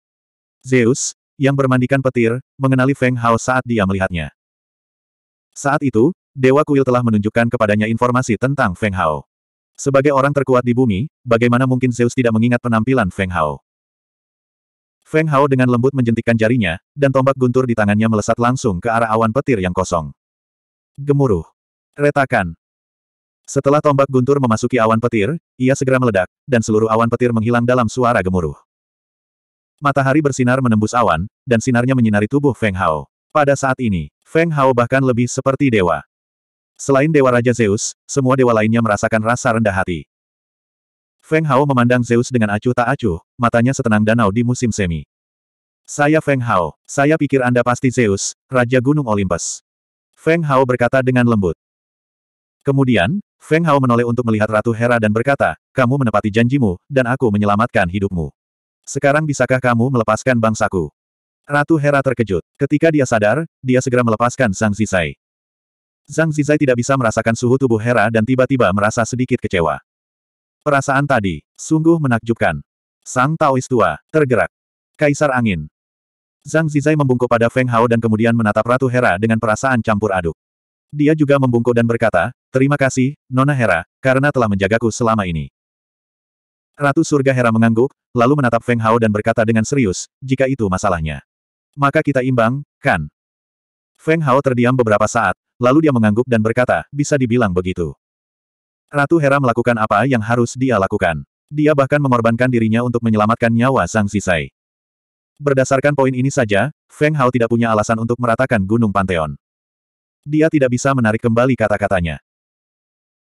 Zeus, yang bermandikan petir, mengenali Feng Hao saat dia melihatnya. Saat itu, Dewa Kuil telah menunjukkan kepadanya informasi tentang Feng Hao. Sebagai orang terkuat di bumi, bagaimana mungkin Zeus tidak mengingat penampilan Feng Hao? Feng Hao dengan lembut menjentikkan jarinya, dan tombak guntur di tangannya melesat langsung ke arah awan petir yang kosong. Gemuruh. Retakan. Setelah tombak guntur memasuki awan petir, ia segera meledak, dan seluruh awan petir menghilang dalam suara gemuruh. Matahari bersinar menembus awan, dan sinarnya menyinari tubuh Feng Hao. Pada saat ini, Feng Hao bahkan lebih seperti dewa. Selain dewa Raja Zeus, semua dewa lainnya merasakan rasa rendah hati. Feng Hao memandang Zeus dengan acuh tak acuh, matanya setenang danau di musim semi. Saya Feng Hao, saya pikir Anda pasti Zeus, Raja Gunung Olympus. Feng Hao berkata dengan lembut. Kemudian, Feng Hao menoleh untuk melihat Ratu Hera dan berkata, kamu menepati janjimu, dan aku menyelamatkan hidupmu. Sekarang bisakah kamu melepaskan bangsaku? Ratu Hera terkejut. Ketika dia sadar, dia segera melepaskan Zhang Zizai. Zhang Zizai tidak bisa merasakan suhu tubuh Hera dan tiba-tiba merasa sedikit kecewa. Perasaan tadi, sungguh menakjubkan. Sang Taois tua, tergerak. Kaisar angin. Zhang Zizai membungkuk pada Feng Hao dan kemudian menatap Ratu Hera dengan perasaan campur aduk. Dia juga membungkuk dan berkata, Terima kasih, Nona Hera, karena telah menjagaku selama ini. Ratu Surga Hera mengangguk, lalu menatap Feng Hao dan berkata dengan serius, jika itu masalahnya. Maka kita imbang, kan? Feng Hao terdiam beberapa saat, lalu dia mengangguk dan berkata, bisa dibilang begitu. Ratu Hera melakukan apa yang harus dia lakukan. Dia bahkan mengorbankan dirinya untuk menyelamatkan nyawa sang Sisai. Berdasarkan poin ini saja, Feng Hao tidak punya alasan untuk meratakan Gunung Pantheon. Dia tidak bisa menarik kembali kata-katanya.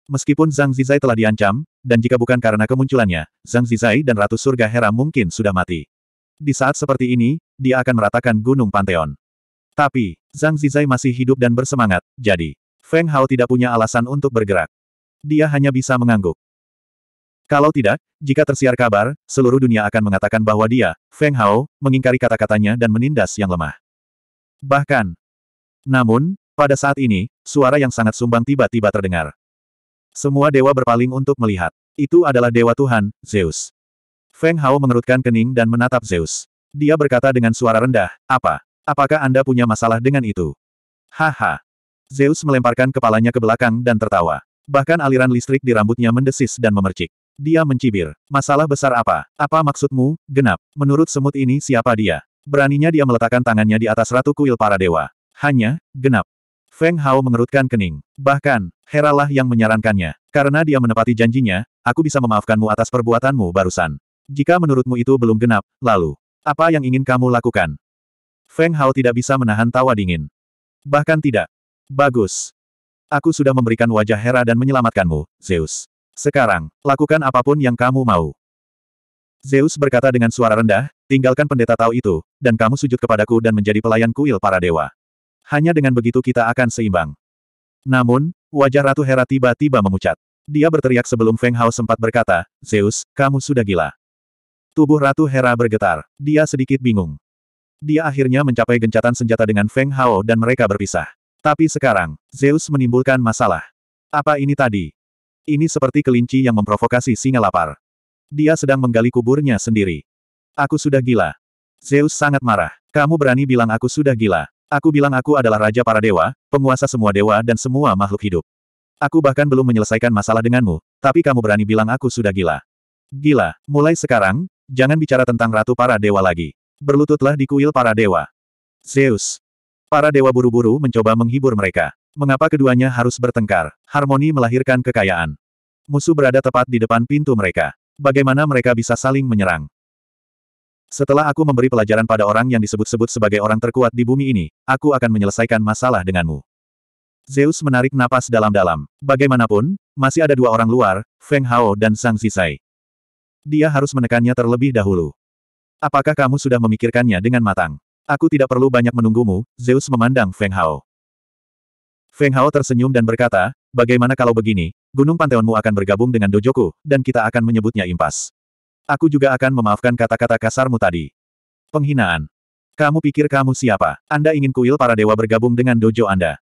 Meskipun Zhang Zizai telah diancam, dan jika bukan karena kemunculannya, Zhang Zizai dan Ratu Surga Hera mungkin sudah mati. Di saat seperti ini, dia akan meratakan Gunung Pantheon. Tapi, Zhang Zizai masih hidup dan bersemangat, jadi, Feng Hao tidak punya alasan untuk bergerak. Dia hanya bisa mengangguk. Kalau tidak, jika tersiar kabar, seluruh dunia akan mengatakan bahwa dia, Feng Hao, mengingkari kata-katanya dan menindas yang lemah. Bahkan. Namun, pada saat ini, suara yang sangat sumbang tiba-tiba terdengar. Semua dewa berpaling untuk melihat. Itu adalah dewa Tuhan, Zeus. Feng Hao mengerutkan kening dan menatap Zeus. Dia berkata dengan suara rendah, apa? Apakah Anda punya masalah dengan itu? Haha. Zeus melemparkan kepalanya ke belakang dan tertawa. Bahkan aliran listrik di rambutnya mendesis dan memercik. Dia mencibir. Masalah besar apa? Apa maksudmu, genap? Menurut semut ini siapa dia? Beraninya dia meletakkan tangannya di atas ratu kuil para dewa. Hanya, genap. Feng Hao mengerutkan kening. Bahkan, Hera lah yang menyarankannya. Karena dia menepati janjinya, aku bisa memaafkanmu atas perbuatanmu barusan. Jika menurutmu itu belum genap, lalu, apa yang ingin kamu lakukan? Feng Hao tidak bisa menahan tawa dingin. Bahkan tidak. Bagus. Aku sudah memberikan wajah Hera dan menyelamatkanmu, Zeus. Sekarang, lakukan apapun yang kamu mau. Zeus berkata dengan suara rendah, tinggalkan pendeta tahu itu, dan kamu sujud kepadaku dan menjadi pelayan kuil para dewa. Hanya dengan begitu kita akan seimbang. Namun, wajah Ratu Hera tiba-tiba memucat. Dia berteriak sebelum Feng Hao sempat berkata, Zeus, kamu sudah gila. Tubuh Ratu Hera bergetar. Dia sedikit bingung. Dia akhirnya mencapai gencatan senjata dengan Feng Hao dan mereka berpisah. Tapi sekarang, Zeus menimbulkan masalah. Apa ini tadi? Ini seperti kelinci yang memprovokasi singa lapar. Dia sedang menggali kuburnya sendiri. Aku sudah gila. Zeus sangat marah. Kamu berani bilang aku sudah gila. Aku bilang aku adalah raja para dewa, penguasa semua dewa dan semua makhluk hidup. Aku bahkan belum menyelesaikan masalah denganmu, tapi kamu berani bilang aku sudah gila. Gila, mulai sekarang, jangan bicara tentang ratu para dewa lagi. Berlututlah di kuil para dewa. Zeus. Para dewa buru-buru mencoba menghibur mereka. Mengapa keduanya harus bertengkar? Harmoni melahirkan kekayaan. Musuh berada tepat di depan pintu mereka. Bagaimana mereka bisa saling menyerang? Setelah aku memberi pelajaran pada orang yang disebut-sebut sebagai orang terkuat di bumi ini, aku akan menyelesaikan masalah denganmu. Zeus menarik napas dalam-dalam. Bagaimanapun, masih ada dua orang luar, Feng Hao dan Sang Sisai. Dia harus menekannya terlebih dahulu. Apakah kamu sudah memikirkannya dengan matang? Aku tidak perlu banyak menunggumu, Zeus memandang Feng Hao. Feng Hao tersenyum dan berkata, bagaimana kalau begini, gunung Panteonmu akan bergabung dengan dojoku, dan kita akan menyebutnya impas. Aku juga akan memaafkan kata-kata kasarmu tadi. Penghinaan. Kamu pikir kamu siapa? Anda ingin kuil para dewa bergabung dengan dojo Anda.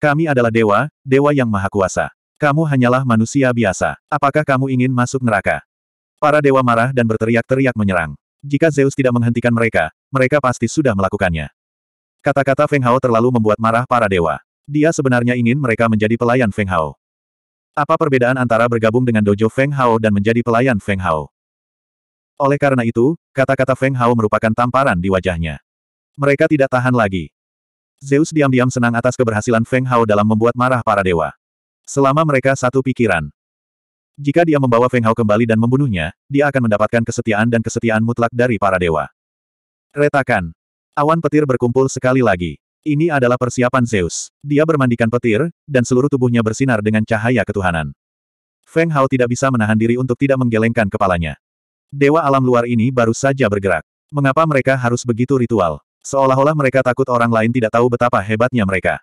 Kami adalah dewa, dewa yang maha kuasa. Kamu hanyalah manusia biasa. Apakah kamu ingin masuk neraka? Para dewa marah dan berteriak-teriak menyerang. Jika Zeus tidak menghentikan mereka, mereka pasti sudah melakukannya. Kata-kata Feng Hao terlalu membuat marah para dewa. Dia sebenarnya ingin mereka menjadi pelayan Feng Hao. Apa perbedaan antara bergabung dengan dojo Feng Hao dan menjadi pelayan Feng Hao? Oleh karena itu, kata-kata Feng Hao merupakan tamparan di wajahnya. Mereka tidak tahan lagi. Zeus diam-diam senang atas keberhasilan Feng Hao dalam membuat marah para dewa. Selama mereka satu pikiran. Jika dia membawa Feng Hao kembali dan membunuhnya, dia akan mendapatkan kesetiaan dan kesetiaan mutlak dari para dewa. Retakan. Awan petir berkumpul sekali lagi. Ini adalah persiapan Zeus. Dia bermandikan petir, dan seluruh tubuhnya bersinar dengan cahaya ketuhanan. Feng Hao tidak bisa menahan diri untuk tidak menggelengkan kepalanya. Dewa alam luar ini baru saja bergerak. Mengapa mereka harus begitu ritual? Seolah-olah mereka takut orang lain tidak tahu betapa hebatnya mereka.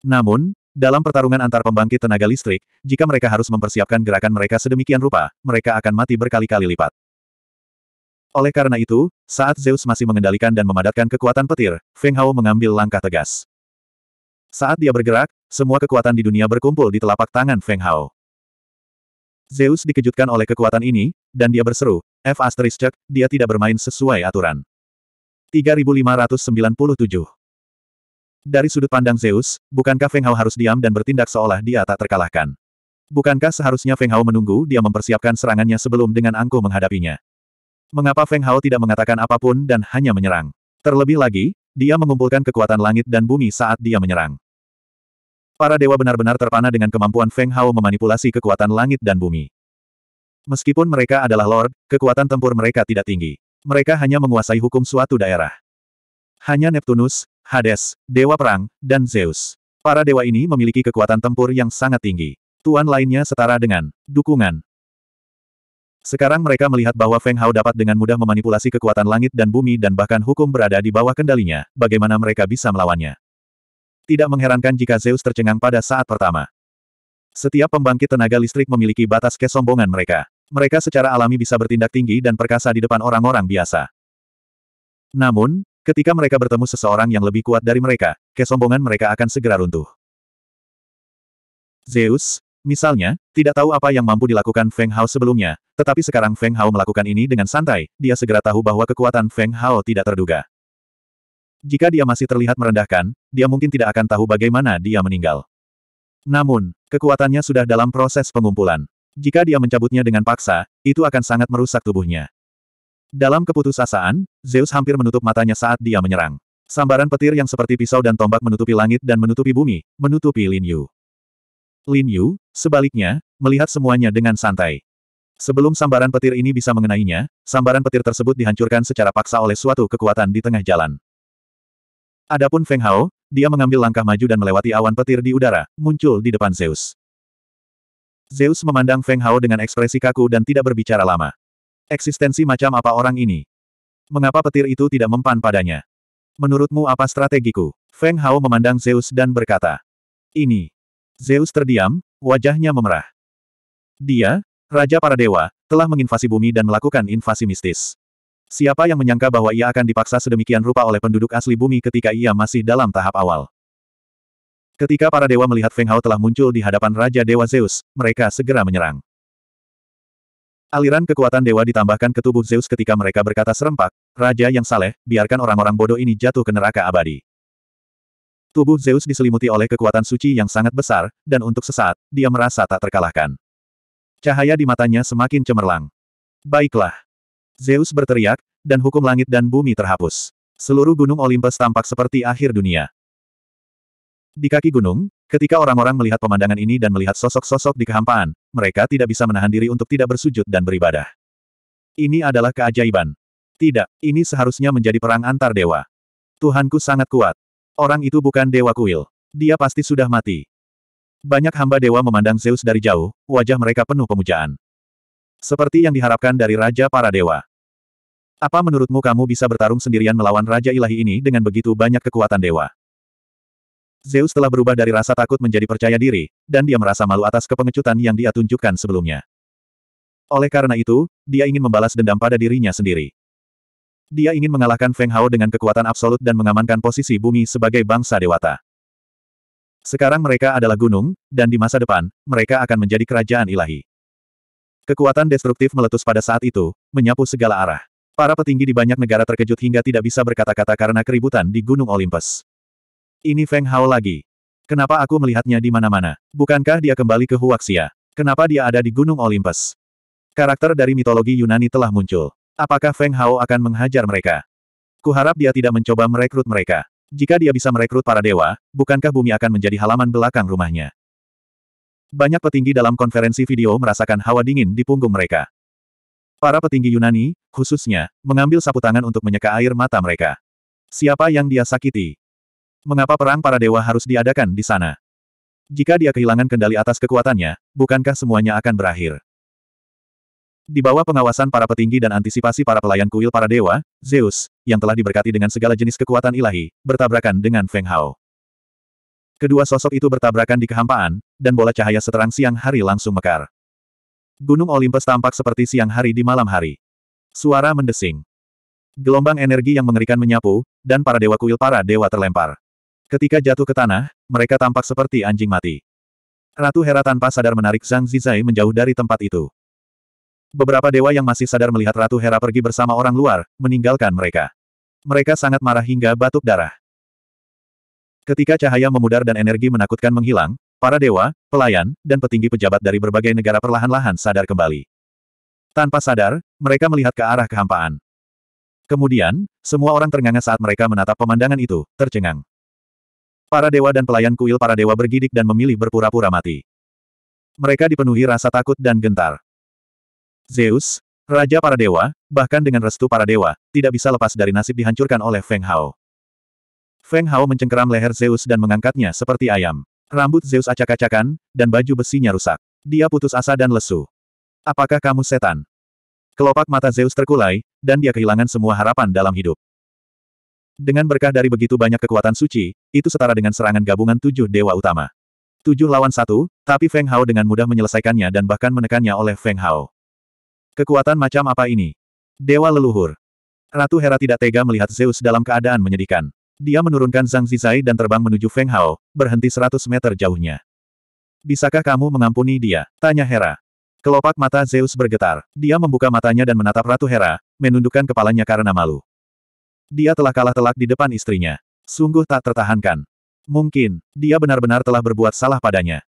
Namun, dalam pertarungan antar pembangkit tenaga listrik, jika mereka harus mempersiapkan gerakan mereka sedemikian rupa, mereka akan mati berkali-kali lipat. Oleh karena itu, saat Zeus masih mengendalikan dan memadatkan kekuatan petir, Feng Hao mengambil langkah tegas. Saat dia bergerak, semua kekuatan di dunia berkumpul di telapak tangan Feng Hao. Zeus dikejutkan oleh kekuatan ini, dan dia berseru, F asterisk, dia tidak bermain sesuai aturan. 3597 Dari sudut pandang Zeus, bukankah Feng Hao harus diam dan bertindak seolah dia tak terkalahkan? Bukankah seharusnya Feng Hao menunggu dia mempersiapkan serangannya sebelum dengan angkuh menghadapinya? Mengapa Feng Hao tidak mengatakan apapun dan hanya menyerang? Terlebih lagi, dia mengumpulkan kekuatan langit dan bumi saat dia menyerang. Para dewa benar-benar terpana dengan kemampuan Feng Hao memanipulasi kekuatan langit dan bumi. Meskipun mereka adalah Lord, kekuatan tempur mereka tidak tinggi. Mereka hanya menguasai hukum suatu daerah. Hanya Neptunus, Hades, Dewa Perang, dan Zeus. Para dewa ini memiliki kekuatan tempur yang sangat tinggi. Tuan lainnya setara dengan dukungan. Sekarang mereka melihat bahwa Feng Hao dapat dengan mudah memanipulasi kekuatan langit dan bumi dan bahkan hukum berada di bawah kendalinya, bagaimana mereka bisa melawannya. Tidak mengherankan jika Zeus tercengang pada saat pertama. Setiap pembangkit tenaga listrik memiliki batas kesombongan mereka. Mereka secara alami bisa bertindak tinggi dan perkasa di depan orang-orang biasa. Namun, ketika mereka bertemu seseorang yang lebih kuat dari mereka, kesombongan mereka akan segera runtuh. Zeus, misalnya, tidak tahu apa yang mampu dilakukan Feng Hao sebelumnya, tetapi sekarang Feng Hao melakukan ini dengan santai, dia segera tahu bahwa kekuatan Feng Hao tidak terduga. Jika dia masih terlihat merendahkan, dia mungkin tidak akan tahu bagaimana dia meninggal. Namun, kekuatannya sudah dalam proses pengumpulan. Jika dia mencabutnya dengan paksa, itu akan sangat merusak tubuhnya. Dalam keputusasaan, Zeus hampir menutup matanya saat dia menyerang. Sambaran petir yang seperti pisau dan tombak menutupi langit dan menutupi bumi, menutupi Lin Yu. Lin Yu, sebaliknya, melihat semuanya dengan santai. Sebelum sambaran petir ini bisa mengenainya, sambaran petir tersebut dihancurkan secara paksa oleh suatu kekuatan di tengah jalan. Adapun Feng Hao, dia mengambil langkah maju dan melewati awan petir di udara, muncul di depan Zeus. Zeus memandang Feng Hao dengan ekspresi kaku dan tidak berbicara lama. Eksistensi macam apa orang ini? Mengapa petir itu tidak mempan padanya? Menurutmu apa strategiku? Feng Hao memandang Zeus dan berkata. Ini. Zeus terdiam, wajahnya memerah. Dia, Raja para Dewa, telah menginvasi bumi dan melakukan invasi mistis. Siapa yang menyangka bahwa ia akan dipaksa sedemikian rupa oleh penduduk asli bumi ketika ia masih dalam tahap awal. Ketika para dewa melihat Feng Hao telah muncul di hadapan Raja Dewa Zeus, mereka segera menyerang. Aliran kekuatan dewa ditambahkan ke tubuh Zeus ketika mereka berkata serempak, Raja yang saleh, biarkan orang-orang bodoh ini jatuh ke neraka abadi. Tubuh Zeus diselimuti oleh kekuatan suci yang sangat besar, dan untuk sesaat, dia merasa tak terkalahkan. Cahaya di matanya semakin cemerlang. Baiklah. Zeus berteriak, dan hukum langit dan bumi terhapus. Seluruh gunung Olympus tampak seperti akhir dunia. Di kaki gunung, ketika orang-orang melihat pemandangan ini dan melihat sosok-sosok di kehampaan, mereka tidak bisa menahan diri untuk tidak bersujud dan beribadah. Ini adalah keajaiban. Tidak, ini seharusnya menjadi perang antar dewa. Tuhanku sangat kuat. Orang itu bukan dewa kuil. Dia pasti sudah mati. Banyak hamba dewa memandang Zeus dari jauh, wajah mereka penuh pemujaan. Seperti yang diharapkan dari Raja para Dewa. Apa menurutmu kamu bisa bertarung sendirian melawan Raja Ilahi ini dengan begitu banyak kekuatan dewa? Zeus telah berubah dari rasa takut menjadi percaya diri, dan dia merasa malu atas kepengecutan yang dia tunjukkan sebelumnya. Oleh karena itu, dia ingin membalas dendam pada dirinya sendiri. Dia ingin mengalahkan Feng Hao dengan kekuatan absolut dan mengamankan posisi bumi sebagai bangsa dewata. Sekarang mereka adalah gunung, dan di masa depan, mereka akan menjadi kerajaan ilahi. Kekuatan destruktif meletus pada saat itu, menyapu segala arah. Para petinggi di banyak negara terkejut hingga tidak bisa berkata-kata karena keributan di Gunung Olympus. Ini Feng Hao lagi. Kenapa aku melihatnya di mana-mana? Bukankah dia kembali ke Huaxia? Kenapa dia ada di Gunung Olympus? Karakter dari mitologi Yunani telah muncul. Apakah Feng Hao akan menghajar mereka? Kuharap dia tidak mencoba merekrut mereka. Jika dia bisa merekrut para dewa, bukankah bumi akan menjadi halaman belakang rumahnya? Banyak petinggi dalam konferensi video merasakan hawa dingin di punggung mereka. Para petinggi Yunani, khususnya, mengambil sapu tangan untuk menyeka air mata mereka. Siapa yang dia sakiti? Mengapa perang para dewa harus diadakan di sana? Jika dia kehilangan kendali atas kekuatannya, bukankah semuanya akan berakhir? Di bawah pengawasan para petinggi dan antisipasi para pelayan kuil para dewa, Zeus, yang telah diberkati dengan segala jenis kekuatan ilahi, bertabrakan dengan Feng Hao. Kedua sosok itu bertabrakan di kehampaan, dan bola cahaya seterang siang hari langsung mekar. Gunung Olympus tampak seperti siang hari di malam hari. Suara mendesing. Gelombang energi yang mengerikan menyapu, dan para dewa kuil para dewa terlempar. Ketika jatuh ke tanah, mereka tampak seperti anjing mati. Ratu Hera tanpa sadar menarik Zhang Zizai menjauh dari tempat itu. Beberapa dewa yang masih sadar melihat Ratu Hera pergi bersama orang luar, meninggalkan mereka. Mereka sangat marah hingga batuk darah. Ketika cahaya memudar dan energi menakutkan menghilang, para dewa, pelayan, dan petinggi pejabat dari berbagai negara perlahan-lahan sadar kembali. Tanpa sadar, mereka melihat ke arah kehampaan. Kemudian, semua orang ternganga saat mereka menatap pemandangan itu, tercengang. Para dewa dan pelayan kuil para dewa bergidik dan memilih berpura-pura mati. Mereka dipenuhi rasa takut dan gentar. Zeus, Raja para dewa, bahkan dengan restu para dewa, tidak bisa lepas dari nasib dihancurkan oleh Feng Hao. Feng Hao mencengkeram leher Zeus dan mengangkatnya seperti ayam. Rambut Zeus acak-acakan, dan baju besinya rusak. Dia putus asa dan lesu. Apakah kamu setan? Kelopak mata Zeus terkulai, dan dia kehilangan semua harapan dalam hidup. Dengan berkah dari begitu banyak kekuatan suci, itu setara dengan serangan gabungan tujuh dewa utama. Tujuh lawan satu, tapi Feng Hao dengan mudah menyelesaikannya dan bahkan menekannya oleh Feng Hao. Kekuatan macam apa ini? Dewa leluhur. Ratu Hera tidak tega melihat Zeus dalam keadaan menyedihkan. Dia menurunkan Zhang Zizai dan terbang menuju Feng Hao, berhenti seratus meter jauhnya. Bisakah kamu mengampuni dia? Tanya Hera. Kelopak mata Zeus bergetar. Dia membuka matanya dan menatap Ratu Hera, menundukkan kepalanya karena malu. Dia telah kalah telak di depan istrinya. Sungguh tak tertahankan. Mungkin, dia benar-benar telah berbuat salah padanya.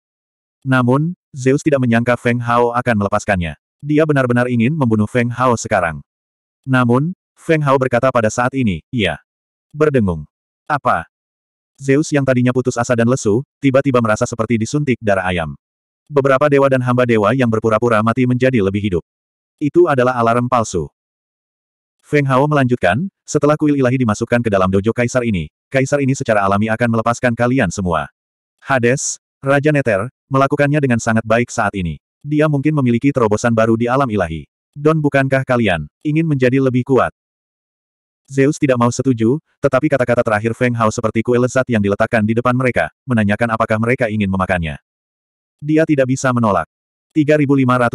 Namun, Zeus tidak menyangka Feng Hao akan melepaskannya. Dia benar-benar ingin membunuh Feng Hao sekarang. Namun, Feng Hao berkata pada saat ini, iya. Berdengung. Apa? Zeus yang tadinya putus asa dan lesu, tiba-tiba merasa seperti disuntik darah ayam beberapa dewa dan hamba dewa yang berpura-pura mati menjadi lebih hidup. Itu adalah alarm palsu. Feng Hao melanjutkan, setelah kuil ilahi dimasukkan ke dalam dojo kaisar ini, kaisar ini secara alami akan melepaskan kalian semua. Hades, Raja Neter, melakukannya dengan sangat baik saat ini. Dia mungkin memiliki terobosan baru di alam ilahi. Don bukankah kalian, ingin menjadi lebih kuat? Zeus tidak mau setuju, tetapi kata-kata terakhir Feng Hao seperti kue lezat yang diletakkan di depan mereka, menanyakan apakah mereka ingin memakannya. Dia tidak bisa menolak. 3598.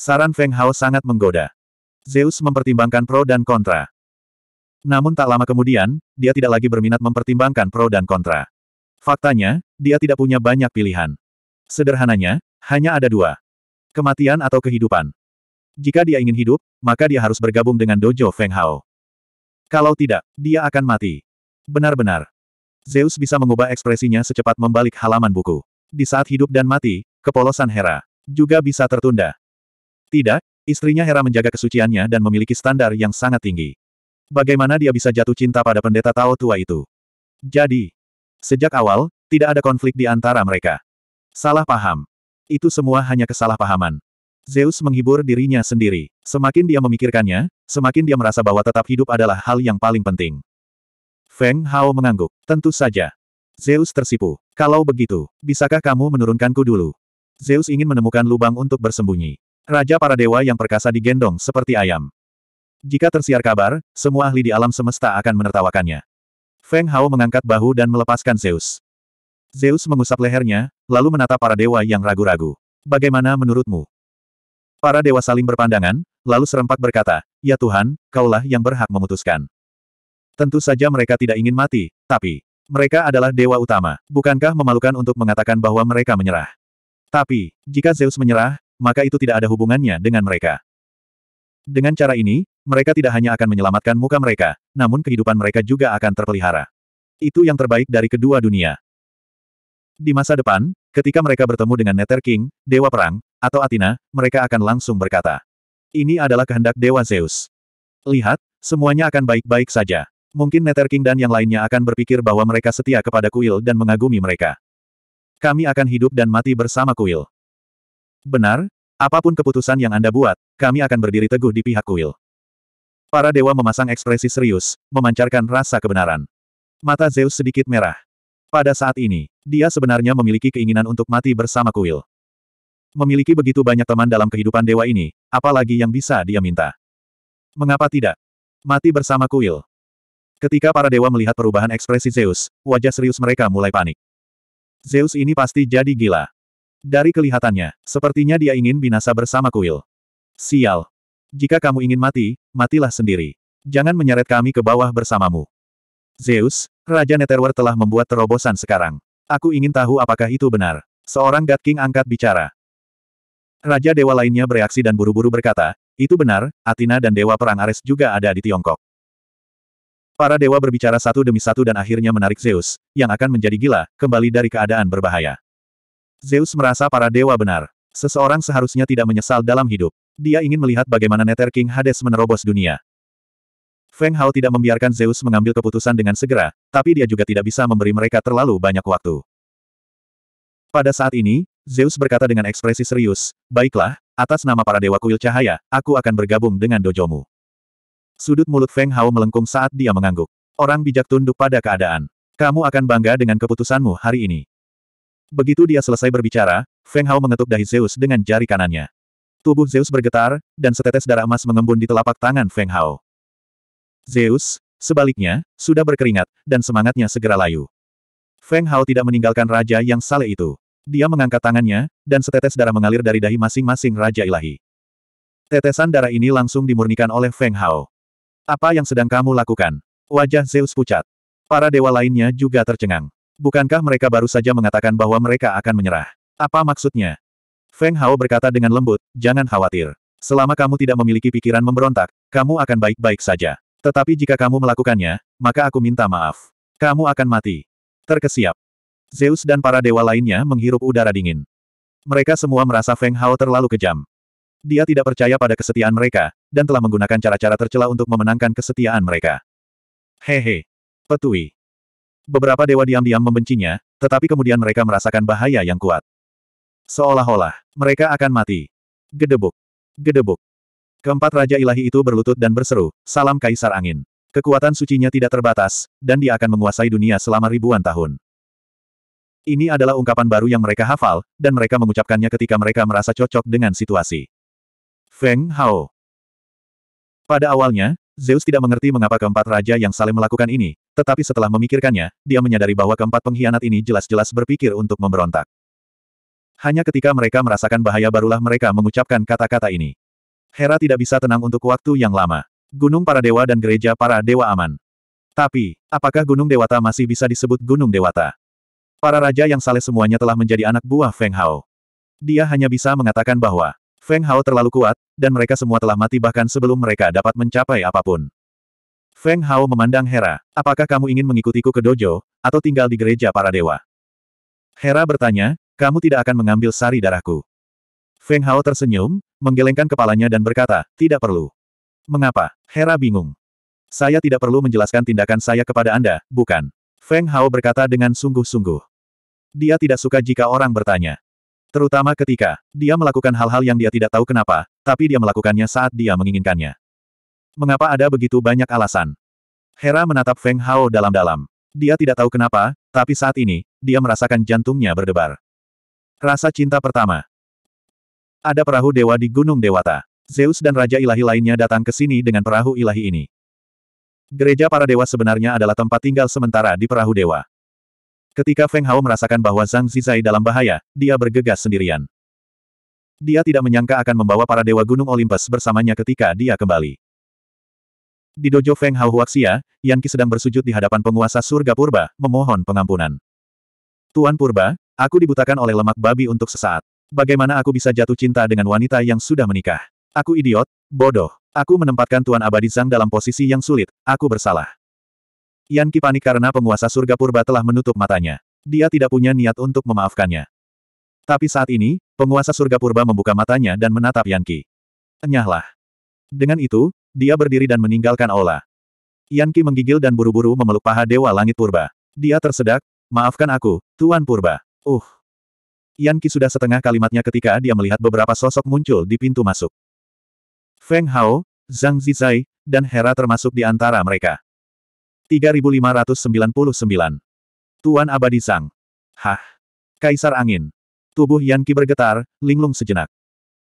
Saran Feng Hao sangat menggoda. Zeus mempertimbangkan pro dan kontra. Namun tak lama kemudian, dia tidak lagi berminat mempertimbangkan pro dan kontra. Faktanya, dia tidak punya banyak pilihan. Sederhananya, hanya ada dua. Kematian atau kehidupan. Jika dia ingin hidup, maka dia harus bergabung dengan dojo Feng Hao. Kalau tidak, dia akan mati. Benar-benar. Zeus bisa mengubah ekspresinya secepat membalik halaman buku di saat hidup dan mati, kepolosan Hera juga bisa tertunda. Tidak, istrinya Hera menjaga kesuciannya dan memiliki standar yang sangat tinggi. Bagaimana dia bisa jatuh cinta pada pendeta Tao tua itu? Jadi, sejak awal, tidak ada konflik di antara mereka. Salah paham. Itu semua hanya kesalahpahaman. Zeus menghibur dirinya sendiri. Semakin dia memikirkannya, semakin dia merasa bahwa tetap hidup adalah hal yang paling penting. Feng Hao mengangguk. Tentu saja. Zeus tersipu. Kalau begitu, bisakah kamu menurunkanku dulu? Zeus ingin menemukan lubang untuk bersembunyi. Raja para dewa yang perkasa digendong seperti ayam. Jika tersiar kabar, semua ahli di alam semesta akan menertawakannya. Feng Hao mengangkat bahu dan melepaskan Zeus. Zeus mengusap lehernya, lalu menatap para dewa yang ragu-ragu. Bagaimana menurutmu? Para dewa saling berpandangan, lalu serempak berkata, Ya Tuhan, kaulah yang berhak memutuskan. Tentu saja mereka tidak ingin mati, tapi... Mereka adalah dewa utama. Bukankah memalukan untuk mengatakan bahwa mereka menyerah? Tapi, jika Zeus menyerah, maka itu tidak ada hubungannya dengan mereka. Dengan cara ini, mereka tidak hanya akan menyelamatkan muka mereka, namun kehidupan mereka juga akan terpelihara. Itu yang terbaik dari kedua dunia. Di masa depan, ketika mereka bertemu dengan Nether King, Dewa Perang, atau Athena, mereka akan langsung berkata, Ini adalah kehendak Dewa Zeus. Lihat, semuanya akan baik-baik saja. Mungkin Nether King dan yang lainnya akan berpikir bahwa mereka setia kepada kuil dan mengagumi mereka. Kami akan hidup dan mati bersama kuil. Benar, apapun keputusan yang Anda buat, kami akan berdiri teguh di pihak kuil. Para dewa memasang ekspresi serius, memancarkan rasa kebenaran. Mata Zeus sedikit merah. Pada saat ini, dia sebenarnya memiliki keinginan untuk mati bersama kuil. Memiliki begitu banyak teman dalam kehidupan dewa ini, apalagi yang bisa dia minta. Mengapa tidak? Mati bersama kuil, Ketika para dewa melihat perubahan ekspresi Zeus, wajah serius mereka mulai panik. Zeus ini pasti jadi gila. Dari kelihatannya, sepertinya dia ingin binasa bersama kuil. Sial. Jika kamu ingin mati, matilah sendiri. Jangan menyeret kami ke bawah bersamamu. Zeus, Raja Netherworld telah membuat terobosan sekarang. Aku ingin tahu apakah itu benar. Seorang God King angkat bicara. Raja dewa lainnya bereaksi dan buru-buru berkata, itu benar, Athena dan dewa perang Ares juga ada di Tiongkok. Para dewa berbicara satu demi satu dan akhirnya menarik Zeus, yang akan menjadi gila, kembali dari keadaan berbahaya. Zeus merasa para dewa benar. Seseorang seharusnya tidak menyesal dalam hidup. Dia ingin melihat bagaimana Nether King Hades menerobos dunia. Feng Hao tidak membiarkan Zeus mengambil keputusan dengan segera, tapi dia juga tidak bisa memberi mereka terlalu banyak waktu. Pada saat ini, Zeus berkata dengan ekspresi serius, Baiklah, atas nama para dewa kuil cahaya, aku akan bergabung dengan dojomu. Sudut mulut Feng Hao melengkung saat dia mengangguk. Orang bijak tunduk pada keadaan. Kamu akan bangga dengan keputusanmu hari ini. Begitu dia selesai berbicara, Feng Hao mengetuk dahi Zeus dengan jari kanannya. Tubuh Zeus bergetar, dan setetes darah emas mengembun di telapak tangan Feng Hao. Zeus, sebaliknya, sudah berkeringat, dan semangatnya segera layu. Feng Hao tidak meninggalkan raja yang saleh itu. Dia mengangkat tangannya, dan setetes darah mengalir dari dahi masing-masing raja ilahi. Tetesan darah ini langsung dimurnikan oleh Feng Hao. Apa yang sedang kamu lakukan? Wajah Zeus pucat. Para dewa lainnya juga tercengang. Bukankah mereka baru saja mengatakan bahwa mereka akan menyerah? Apa maksudnya? Feng Hao berkata dengan lembut, jangan khawatir. Selama kamu tidak memiliki pikiran memberontak, kamu akan baik-baik saja. Tetapi jika kamu melakukannya, maka aku minta maaf. Kamu akan mati. Terkesiap. Zeus dan para dewa lainnya menghirup udara dingin. Mereka semua merasa Feng Hao terlalu kejam. Dia tidak percaya pada kesetiaan mereka, dan telah menggunakan cara-cara tercela untuk memenangkan kesetiaan mereka. Hehe. Petui. Beberapa dewa diam-diam membencinya, tetapi kemudian mereka merasakan bahaya yang kuat. Seolah-olah, mereka akan mati. Gedebuk. Gedebuk. Keempat Raja Ilahi itu berlutut dan berseru, Salam Kaisar Angin. Kekuatan sucinya tidak terbatas, dan dia akan menguasai dunia selama ribuan tahun. Ini adalah ungkapan baru yang mereka hafal, dan mereka mengucapkannya ketika mereka merasa cocok dengan situasi. Feng Hao. Pada awalnya, Zeus tidak mengerti mengapa keempat raja yang saling melakukan ini, tetapi setelah memikirkannya, dia menyadari bahwa keempat pengkhianat ini jelas-jelas berpikir untuk memberontak. Hanya ketika mereka merasakan bahaya barulah mereka mengucapkan kata-kata ini. Hera tidak bisa tenang untuk waktu yang lama. Gunung para dewa dan gereja para dewa aman. Tapi, apakah Gunung Dewata masih bisa disebut Gunung Dewata? Para raja yang saleh semuanya telah menjadi anak buah Feng Hao. Dia hanya bisa mengatakan bahwa Feng Hao terlalu kuat, dan mereka semua telah mati bahkan sebelum mereka dapat mencapai apapun. Feng Hao memandang Hera, apakah kamu ingin mengikutiku ke dojo, atau tinggal di gereja para dewa? Hera bertanya, kamu tidak akan mengambil sari darahku. Feng Hao tersenyum, menggelengkan kepalanya dan berkata, tidak perlu. Mengapa? Hera bingung. Saya tidak perlu menjelaskan tindakan saya kepada Anda, bukan? Feng Hao berkata dengan sungguh-sungguh. Dia tidak suka jika orang bertanya. Terutama ketika dia melakukan hal-hal yang dia tidak tahu kenapa, tapi dia melakukannya saat dia menginginkannya. Mengapa ada begitu banyak alasan? Hera menatap Feng Hao dalam-dalam. Dia tidak tahu kenapa, tapi saat ini, dia merasakan jantungnya berdebar. Rasa cinta pertama. Ada perahu dewa di Gunung Dewata. Zeus dan Raja Ilahi lainnya datang ke sini dengan perahu ilahi ini. Gereja para dewa sebenarnya adalah tempat tinggal sementara di perahu dewa. Ketika Feng Hao merasakan bahwa Zhang Zizai dalam bahaya, dia bergegas sendirian. Dia tidak menyangka akan membawa para dewa Gunung Olympus bersamanya ketika dia kembali. Di dojo Feng Hao Huaxia, Yan Qi sedang bersujud di hadapan penguasa surga purba, memohon pengampunan. Tuan purba, aku dibutakan oleh lemak babi untuk sesaat. Bagaimana aku bisa jatuh cinta dengan wanita yang sudah menikah? Aku idiot, bodoh. Aku menempatkan Tuan Abadi Zhang dalam posisi yang sulit, aku bersalah. Yan Ki panik karena penguasa surga purba telah menutup matanya. Dia tidak punya niat untuk memaafkannya. Tapi saat ini, penguasa surga purba membuka matanya dan menatap Yan Ki. Enyahlah. Dengan itu, dia berdiri dan meninggalkan aula. Yan Ki menggigil dan buru-buru memeluk paha Dewa Langit Purba. Dia tersedak, maafkan aku, Tuan Purba. Uh. Yan Ki sudah setengah kalimatnya ketika dia melihat beberapa sosok muncul di pintu masuk. Feng Hao, Zhang Zizai, dan Hera termasuk di antara mereka. 3599. Tuan Abadi Sang. Hah? Kaisar Angin. Tubuh Yan Qi bergetar, linglung sejenak.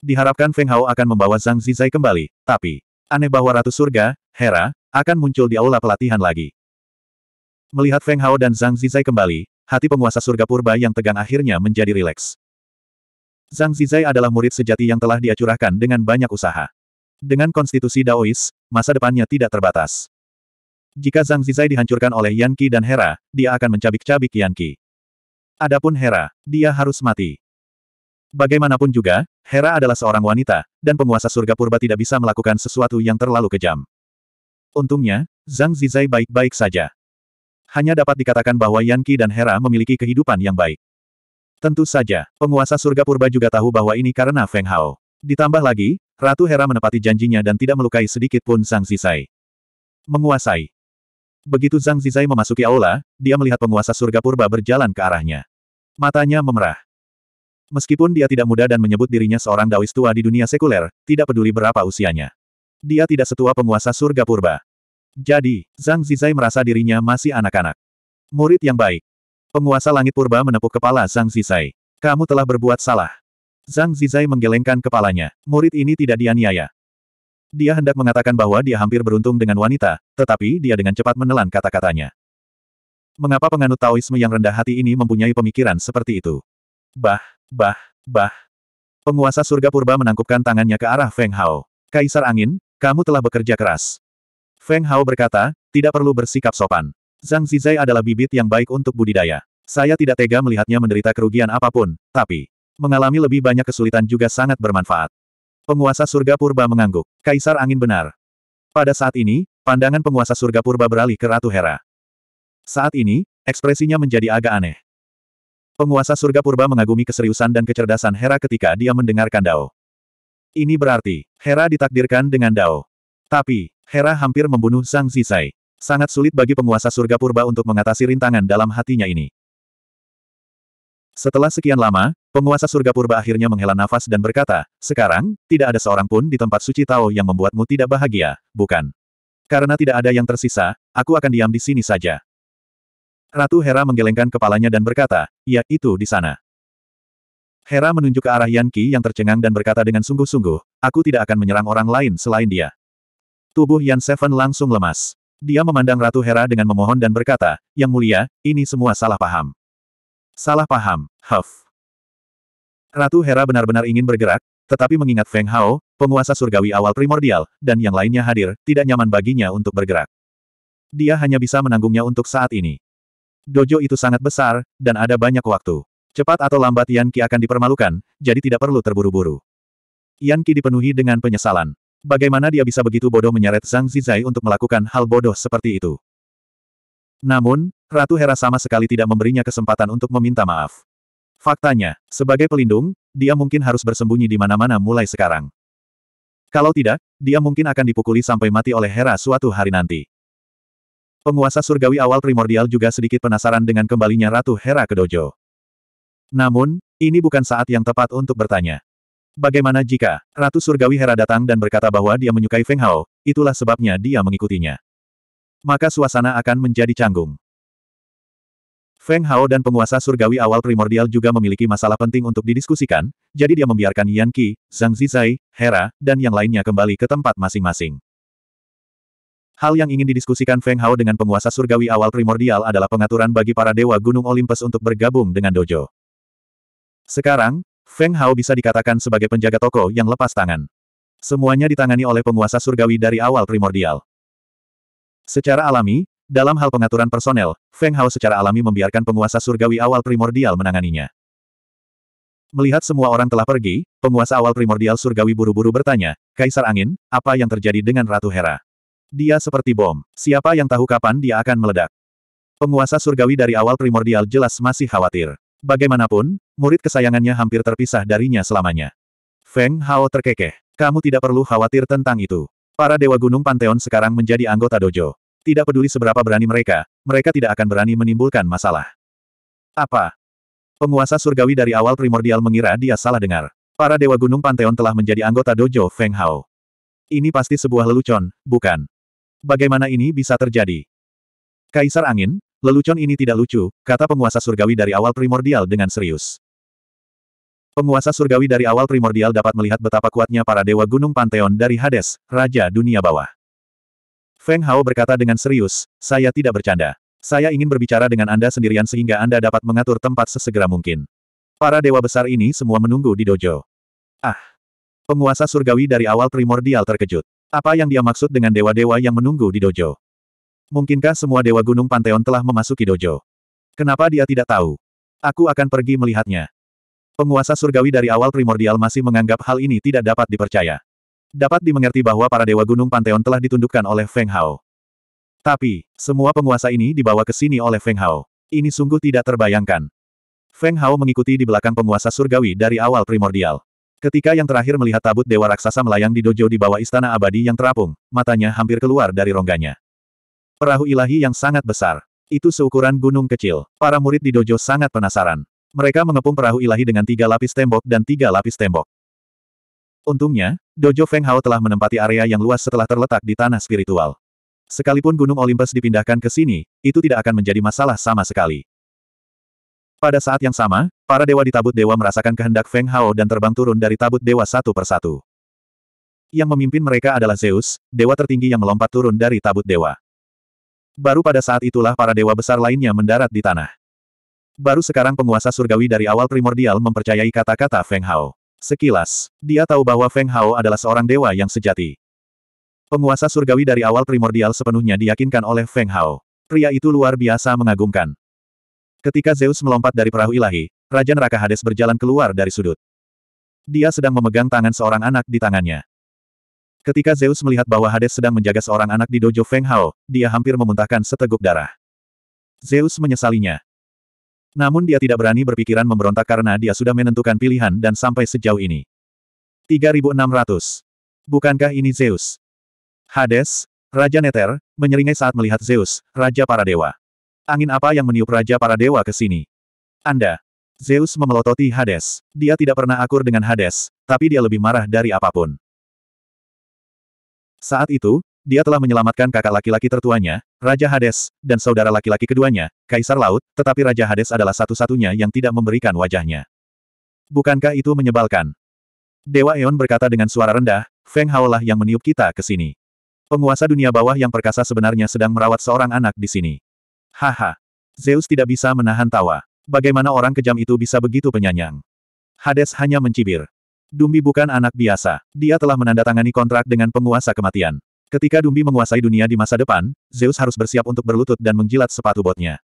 Diharapkan Feng Hao akan membawa Zhang Zizai kembali, tapi, aneh bahwa Ratu Surga, Hera, akan muncul di aula pelatihan lagi. Melihat Feng Hao dan Zhang Zizai kembali, hati penguasa surga purba yang tegang akhirnya menjadi rileks. Zhang Zizai adalah murid sejati yang telah diacurahkan dengan banyak usaha. Dengan konstitusi Daois, masa depannya tidak terbatas. Jika Zhang Zizai dihancurkan oleh Yan Qi dan Hera, dia akan mencabik-cabik Yan Qi. Adapun Hera, dia harus mati. Bagaimanapun juga, Hera adalah seorang wanita, dan penguasa surga purba tidak bisa melakukan sesuatu yang terlalu kejam. Untungnya, Zhang Zizai baik-baik saja. Hanya dapat dikatakan bahwa Yan Qi dan Hera memiliki kehidupan yang baik. Tentu saja, penguasa surga purba juga tahu bahwa ini karena Feng Hao. Ditambah lagi, Ratu Hera menepati janjinya dan tidak melukai sedikit pun Zhang Zizai. Menguasai Begitu Zhang Zizai memasuki aula, dia melihat penguasa surga purba berjalan ke arahnya. Matanya memerah. Meskipun dia tidak muda dan menyebut dirinya seorang dawis tua di dunia sekuler, tidak peduli berapa usianya. Dia tidak setua penguasa surga purba. Jadi, Zhang Zizai merasa dirinya masih anak-anak. Murid yang baik. Penguasa langit purba menepuk kepala Zhang Zizai. Kamu telah berbuat salah. Zhang Zizai menggelengkan kepalanya. Murid ini tidak dianiaya. Dia hendak mengatakan bahwa dia hampir beruntung dengan wanita, tetapi dia dengan cepat menelan kata-katanya. Mengapa penganut Taoisme yang rendah hati ini mempunyai pemikiran seperti itu? Bah, bah, bah. Penguasa surga purba menangkupkan tangannya ke arah Feng Hao. Kaisar angin, kamu telah bekerja keras. Feng Hao berkata, tidak perlu bersikap sopan. Zhang Zizai adalah bibit yang baik untuk budidaya. Saya tidak tega melihatnya menderita kerugian apapun, tapi mengalami lebih banyak kesulitan juga sangat bermanfaat. Penguasa surga purba mengangguk. Kaisar angin benar. Pada saat ini, pandangan penguasa surga purba beralih ke Ratu Hera. Saat ini, ekspresinya menjadi agak aneh. Penguasa surga purba mengagumi keseriusan dan kecerdasan Hera ketika dia mendengarkan Dao. Ini berarti, Hera ditakdirkan dengan Dao. Tapi, Hera hampir membunuh Zhang Zisai. Sangat sulit bagi penguasa surga purba untuk mengatasi rintangan dalam hatinya ini. Setelah sekian lama, penguasa surga purba akhirnya menghela nafas dan berkata, sekarang, tidak ada seorang pun di tempat suci Tao yang membuatmu tidak bahagia, bukan? Karena tidak ada yang tersisa, aku akan diam di sini saja. Ratu Hera menggelengkan kepalanya dan berkata, ya, itu di sana. Hera menunjuk ke arah Yan Qi yang tercengang dan berkata dengan sungguh-sungguh, aku tidak akan menyerang orang lain selain dia. Tubuh Yan Seven langsung lemas. Dia memandang Ratu Hera dengan memohon dan berkata, Yang mulia, ini semua salah paham. Salah paham, Huff. Ratu Hera benar-benar ingin bergerak, tetapi mengingat Feng Hao, penguasa surgawi awal primordial, dan yang lainnya hadir, tidak nyaman baginya untuk bergerak. Dia hanya bisa menanggungnya untuk saat ini. Dojo itu sangat besar, dan ada banyak waktu. Cepat atau lambat Yan Qi akan dipermalukan, jadi tidak perlu terburu-buru. Yan Qi dipenuhi dengan penyesalan. Bagaimana dia bisa begitu bodoh menyeret Zhang Zizai untuk melakukan hal bodoh seperti itu? Namun, Ratu Hera sama sekali tidak memberinya kesempatan untuk meminta maaf. Faktanya, sebagai pelindung, dia mungkin harus bersembunyi di mana-mana mulai sekarang. Kalau tidak, dia mungkin akan dipukuli sampai mati oleh Hera suatu hari nanti. Penguasa surgawi awal primordial juga sedikit penasaran dengan kembalinya Ratu Hera ke dojo. Namun, ini bukan saat yang tepat untuk bertanya. Bagaimana jika Ratu Surgawi Hera datang dan berkata bahwa dia menyukai Feng Hao, itulah sebabnya dia mengikutinya. Maka suasana akan menjadi canggung. Feng Hao dan penguasa surgawi awal primordial juga memiliki masalah penting untuk didiskusikan, jadi dia membiarkan Yan Qi, Zhang Zizai, Hera, dan yang lainnya kembali ke tempat masing-masing. Hal yang ingin didiskusikan Feng Hao dengan penguasa surgawi awal primordial adalah pengaturan bagi para dewa Gunung Olympus untuk bergabung dengan dojo. Sekarang, Feng Hao bisa dikatakan sebagai penjaga toko yang lepas tangan. Semuanya ditangani oleh penguasa surgawi dari awal primordial. Secara alami, dalam hal pengaturan personel, Feng Hao secara alami membiarkan penguasa surgawi awal primordial menanganinya. Melihat semua orang telah pergi, penguasa awal primordial surgawi buru-buru bertanya, Kaisar Angin, apa yang terjadi dengan Ratu Hera? Dia seperti bom. Siapa yang tahu kapan dia akan meledak? Penguasa surgawi dari awal primordial jelas masih khawatir. Bagaimanapun, murid kesayangannya hampir terpisah darinya selamanya. Feng Hao terkekeh. Kamu tidak perlu khawatir tentang itu. Para Dewa Gunung Pantheon sekarang menjadi anggota dojo. Tidak peduli seberapa berani mereka, mereka tidak akan berani menimbulkan masalah. Apa? Penguasa surgawi dari awal primordial mengira dia salah dengar. Para Dewa Gunung Pantheon telah menjadi anggota dojo Feng Hao. Ini pasti sebuah lelucon, bukan? Bagaimana ini bisa terjadi? Kaisar Angin, lelucon ini tidak lucu, kata penguasa surgawi dari awal primordial dengan serius. Penguasa surgawi dari awal primordial dapat melihat betapa kuatnya para dewa gunung Pantheon dari Hades, Raja Dunia Bawah. Feng Hao berkata dengan serius, saya tidak bercanda. Saya ingin berbicara dengan Anda sendirian sehingga Anda dapat mengatur tempat sesegera mungkin. Para dewa besar ini semua menunggu di dojo. Ah! Penguasa surgawi dari awal primordial terkejut. Apa yang dia maksud dengan dewa-dewa yang menunggu di dojo? Mungkinkah semua dewa gunung Pantheon telah memasuki dojo? Kenapa dia tidak tahu? Aku akan pergi melihatnya. Penguasa surgawi dari awal primordial masih menganggap hal ini tidak dapat dipercaya. Dapat dimengerti bahwa para dewa gunung Panteon telah ditundukkan oleh Feng Hao. Tapi, semua penguasa ini dibawa ke sini oleh Feng Hao. Ini sungguh tidak terbayangkan. Feng Hao mengikuti di belakang penguasa surgawi dari awal primordial. Ketika yang terakhir melihat tabut dewa raksasa melayang di dojo di bawah istana abadi yang terapung, matanya hampir keluar dari rongganya. Perahu ilahi yang sangat besar. Itu seukuran gunung kecil. Para murid di dojo sangat penasaran. Mereka mengepung perahu ilahi dengan tiga lapis tembok dan tiga lapis tembok. Untungnya, Dojo Feng Hao telah menempati area yang luas setelah terletak di tanah spiritual. Sekalipun Gunung Olympus dipindahkan ke sini, itu tidak akan menjadi masalah sama sekali. Pada saat yang sama, para dewa di tabut dewa merasakan kehendak Feng Hao dan terbang turun dari tabut dewa satu persatu. Yang memimpin mereka adalah Zeus, dewa tertinggi yang melompat turun dari tabut dewa. Baru pada saat itulah para dewa besar lainnya mendarat di tanah. Baru sekarang penguasa surgawi dari awal primordial mempercayai kata-kata Feng Hao. Sekilas, dia tahu bahwa Feng Hao adalah seorang dewa yang sejati. Penguasa surgawi dari awal primordial sepenuhnya diyakinkan oleh Feng Hao. Pria itu luar biasa mengagumkan. Ketika Zeus melompat dari perahu ilahi, Raja Neraka Hades berjalan keluar dari sudut. Dia sedang memegang tangan seorang anak di tangannya. Ketika Zeus melihat bahwa Hades sedang menjaga seorang anak di dojo Feng Hao, dia hampir memuntahkan seteguk darah. Zeus menyesalinya. Namun dia tidak berani berpikiran memberontak karena dia sudah menentukan pilihan dan sampai sejauh ini. 3600. Bukankah ini Zeus? Hades, Raja Neter, menyeringai saat melihat Zeus, Raja para Dewa. Angin apa yang meniup Raja para Dewa ke sini? Anda. Zeus memelototi Hades. Dia tidak pernah akur dengan Hades, tapi dia lebih marah dari apapun. Saat itu, dia telah menyelamatkan kakak laki-laki tertuanya, Raja Hades, dan saudara laki-laki keduanya, Kaisar Laut, tetapi Raja Hades adalah satu-satunya yang tidak memberikan wajahnya. Bukankah itu menyebalkan? Dewa Eon berkata dengan suara rendah, Feng Hao lah yang meniup kita ke sini. Penguasa dunia bawah yang perkasa sebenarnya sedang merawat seorang anak di sini. Haha. Zeus tidak bisa menahan tawa. Bagaimana orang kejam itu bisa begitu penyanyang? Hades hanya mencibir. Dumbi bukan anak biasa. Dia telah menandatangani kontrak dengan penguasa kematian. Ketika Dumbi menguasai dunia di masa depan, Zeus harus bersiap untuk berlutut dan menjilat sepatu botnya.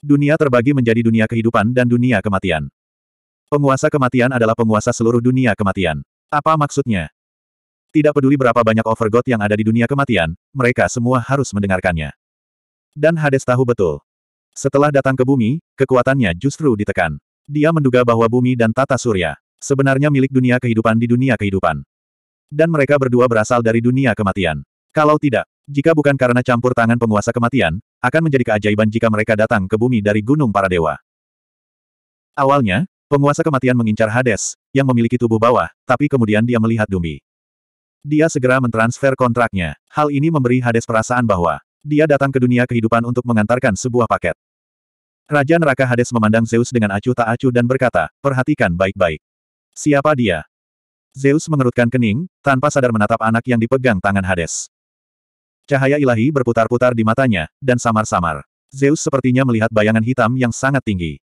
Dunia terbagi menjadi dunia kehidupan dan dunia kematian. Penguasa kematian adalah penguasa seluruh dunia kematian. Apa maksudnya? Tidak peduli berapa banyak overgod yang ada di dunia kematian, mereka semua harus mendengarkannya. Dan Hades tahu betul. Setelah datang ke bumi, kekuatannya justru ditekan. Dia menduga bahwa bumi dan tata surya sebenarnya milik dunia kehidupan di dunia kehidupan dan mereka berdua berasal dari dunia kematian. Kalau tidak, jika bukan karena campur tangan penguasa kematian, akan menjadi keajaiban jika mereka datang ke bumi dari gunung para dewa. Awalnya, penguasa kematian mengincar Hades, yang memiliki tubuh bawah, tapi kemudian dia melihat Dumi. Dia segera mentransfer kontraknya. Hal ini memberi Hades perasaan bahwa dia datang ke dunia kehidupan untuk mengantarkan sebuah paket. Raja neraka Hades memandang Zeus dengan acuh tak acuh dan berkata, perhatikan baik-baik. Siapa dia? Zeus mengerutkan kening, tanpa sadar menatap anak yang dipegang tangan Hades. Cahaya ilahi berputar-putar di matanya, dan samar-samar. Zeus sepertinya melihat bayangan hitam yang sangat tinggi.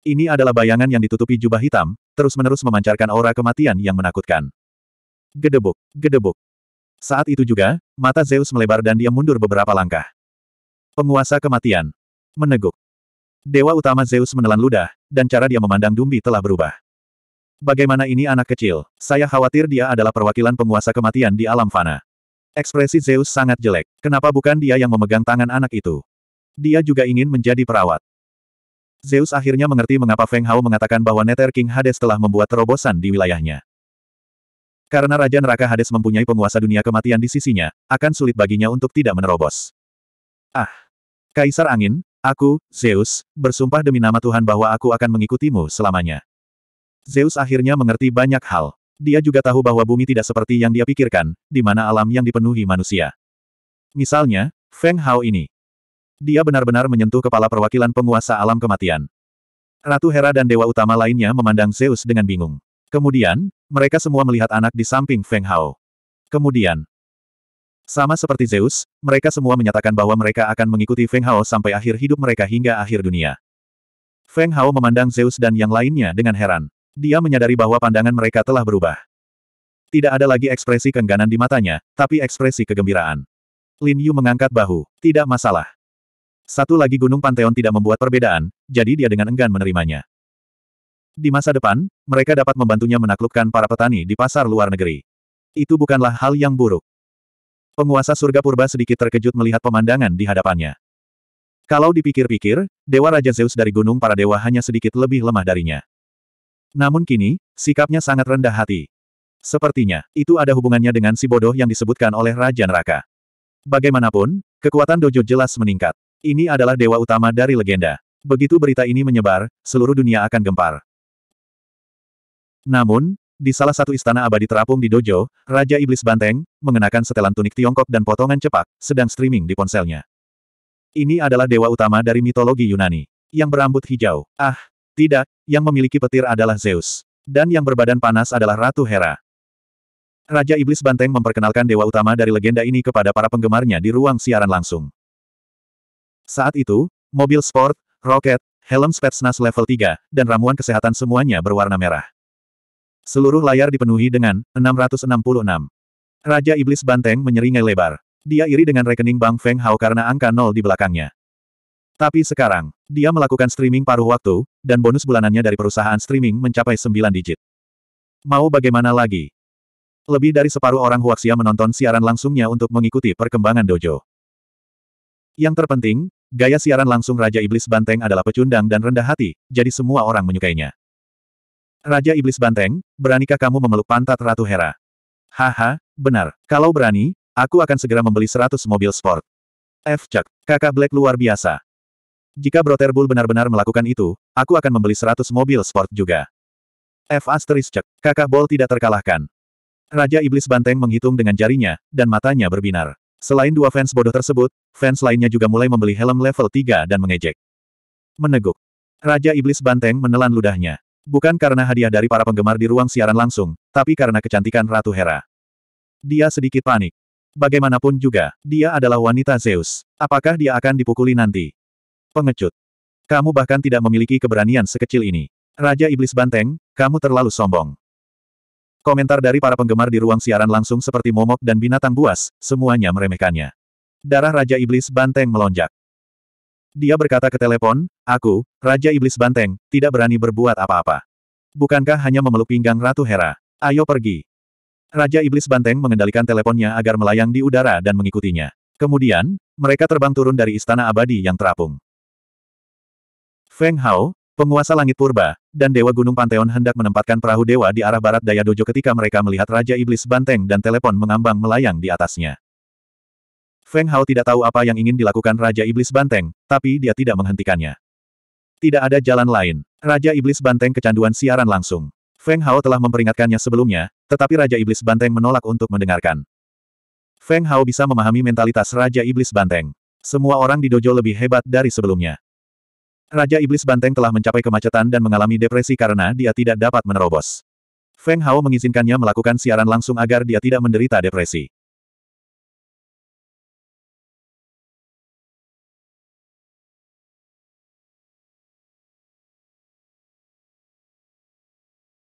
Ini adalah bayangan yang ditutupi jubah hitam, terus-menerus memancarkan aura kematian yang menakutkan. Gedebuk, gedebuk. Saat itu juga, mata Zeus melebar dan dia mundur beberapa langkah. Penguasa kematian. Meneguk. Dewa utama Zeus menelan ludah, dan cara dia memandang Dumbi telah berubah. Bagaimana ini anak kecil? Saya khawatir dia adalah perwakilan penguasa kematian di alam fana. Ekspresi Zeus sangat jelek. Kenapa bukan dia yang memegang tangan anak itu? Dia juga ingin menjadi perawat. Zeus akhirnya mengerti mengapa Feng Hao mengatakan bahwa Nether King Hades telah membuat terobosan di wilayahnya. Karena Raja Neraka Hades mempunyai penguasa dunia kematian di sisinya, akan sulit baginya untuk tidak menerobos. Ah! Kaisar Angin, aku, Zeus, bersumpah demi nama Tuhan bahwa aku akan mengikutimu selamanya. Zeus akhirnya mengerti banyak hal. Dia juga tahu bahwa bumi tidak seperti yang dia pikirkan, di mana alam yang dipenuhi manusia. Misalnya, Feng Hao ini. Dia benar-benar menyentuh kepala perwakilan penguasa alam kematian. Ratu Hera dan dewa utama lainnya memandang Zeus dengan bingung. Kemudian, mereka semua melihat anak di samping Feng Hao. Kemudian, sama seperti Zeus, mereka semua menyatakan bahwa mereka akan mengikuti Feng Hao sampai akhir hidup mereka hingga akhir dunia. Feng Hao memandang Zeus dan yang lainnya dengan heran. Dia menyadari bahwa pandangan mereka telah berubah. Tidak ada lagi ekspresi kengganan di matanya, tapi ekspresi kegembiraan. Lin Yu mengangkat bahu. Tidak masalah. Satu lagi gunung Panteon tidak membuat perbedaan, jadi dia dengan enggan menerimanya. Di masa depan, mereka dapat membantunya menaklukkan para petani di pasar luar negeri. Itu bukanlah hal yang buruk. Penguasa surga purba sedikit terkejut melihat pemandangan di hadapannya. Kalau dipikir-pikir, Dewa Raja Zeus dari Gunung Para Dewa hanya sedikit lebih lemah darinya. Namun kini, sikapnya sangat rendah hati. Sepertinya, itu ada hubungannya dengan si bodoh yang disebutkan oleh Raja Neraka. Bagaimanapun, kekuatan dojo jelas meningkat. Ini adalah dewa utama dari legenda. Begitu berita ini menyebar, seluruh dunia akan gempar. Namun, di salah satu istana abadi terapung di dojo, Raja Iblis Banteng, mengenakan setelan tunik Tiongkok dan potongan cepak, sedang streaming di ponselnya. Ini adalah dewa utama dari mitologi Yunani. Yang berambut hijau. Ah, tidak, yang memiliki petir adalah Zeus. Dan yang berbadan panas adalah Ratu Hera. Raja Iblis Banteng memperkenalkan dewa utama dari legenda ini kepada para penggemarnya di ruang siaran langsung. Saat itu, mobil sport, roket, helm Spetsnaz level 3, dan ramuan kesehatan semuanya berwarna merah. Seluruh layar dipenuhi dengan 666. Raja Iblis Banteng menyeringai lebar. Dia iri dengan rekening Bang Feng Hao karena angka nol di belakangnya. Tapi sekarang, dia melakukan streaming paruh waktu, dan bonus bulanannya dari perusahaan streaming mencapai 9 digit. Mau bagaimana lagi? Lebih dari separuh orang Huaxia menonton siaran langsungnya untuk mengikuti perkembangan dojo. Yang terpenting, gaya siaran langsung Raja Iblis Banteng adalah pecundang dan rendah hati, jadi semua orang menyukainya. Raja Iblis Banteng, beranikah kamu memeluk pantat Ratu Hera? Haha, benar. Kalau berani, aku akan segera membeli 100 mobil sport. F. Cak, kakak Black luar biasa. Jika Broter Bull benar-benar melakukan itu, aku akan membeli 100 mobil sport juga. F asterisk cek, kakak Bol tidak terkalahkan. Raja Iblis Banteng menghitung dengan jarinya, dan matanya berbinar. Selain dua fans bodoh tersebut, fans lainnya juga mulai membeli helm level 3 dan mengejek. Meneguk. Raja Iblis Banteng menelan ludahnya. Bukan karena hadiah dari para penggemar di ruang siaran langsung, tapi karena kecantikan Ratu Hera. Dia sedikit panik. Bagaimanapun juga, dia adalah wanita Zeus. Apakah dia akan dipukuli nanti? Pengecut. Kamu bahkan tidak memiliki keberanian sekecil ini. Raja Iblis Banteng, kamu terlalu sombong. Komentar dari para penggemar di ruang siaran langsung seperti momok dan binatang buas, semuanya meremehkannya. Darah Raja Iblis Banteng melonjak. Dia berkata ke telepon, aku, Raja Iblis Banteng, tidak berani berbuat apa-apa. Bukankah hanya memeluk pinggang Ratu Hera? Ayo pergi. Raja Iblis Banteng mengendalikan teleponnya agar melayang di udara dan mengikutinya. Kemudian, mereka terbang turun dari istana abadi yang terapung. Feng Hao, penguasa langit purba, dan Dewa Gunung Panteon hendak menempatkan perahu dewa di arah barat daya dojo ketika mereka melihat Raja Iblis Banteng dan telepon mengambang melayang di atasnya. Feng Hao tidak tahu apa yang ingin dilakukan Raja Iblis Banteng, tapi dia tidak menghentikannya. Tidak ada jalan lain. Raja Iblis Banteng kecanduan siaran langsung. Feng Hao telah memperingatkannya sebelumnya, tetapi Raja Iblis Banteng menolak untuk mendengarkan. Feng Hao bisa memahami mentalitas Raja Iblis Banteng. Semua orang di dojo lebih hebat dari sebelumnya. Raja Iblis Banteng telah mencapai kemacetan dan mengalami depresi karena dia tidak dapat menerobos. Feng Hao mengizinkannya melakukan siaran langsung agar dia tidak menderita depresi.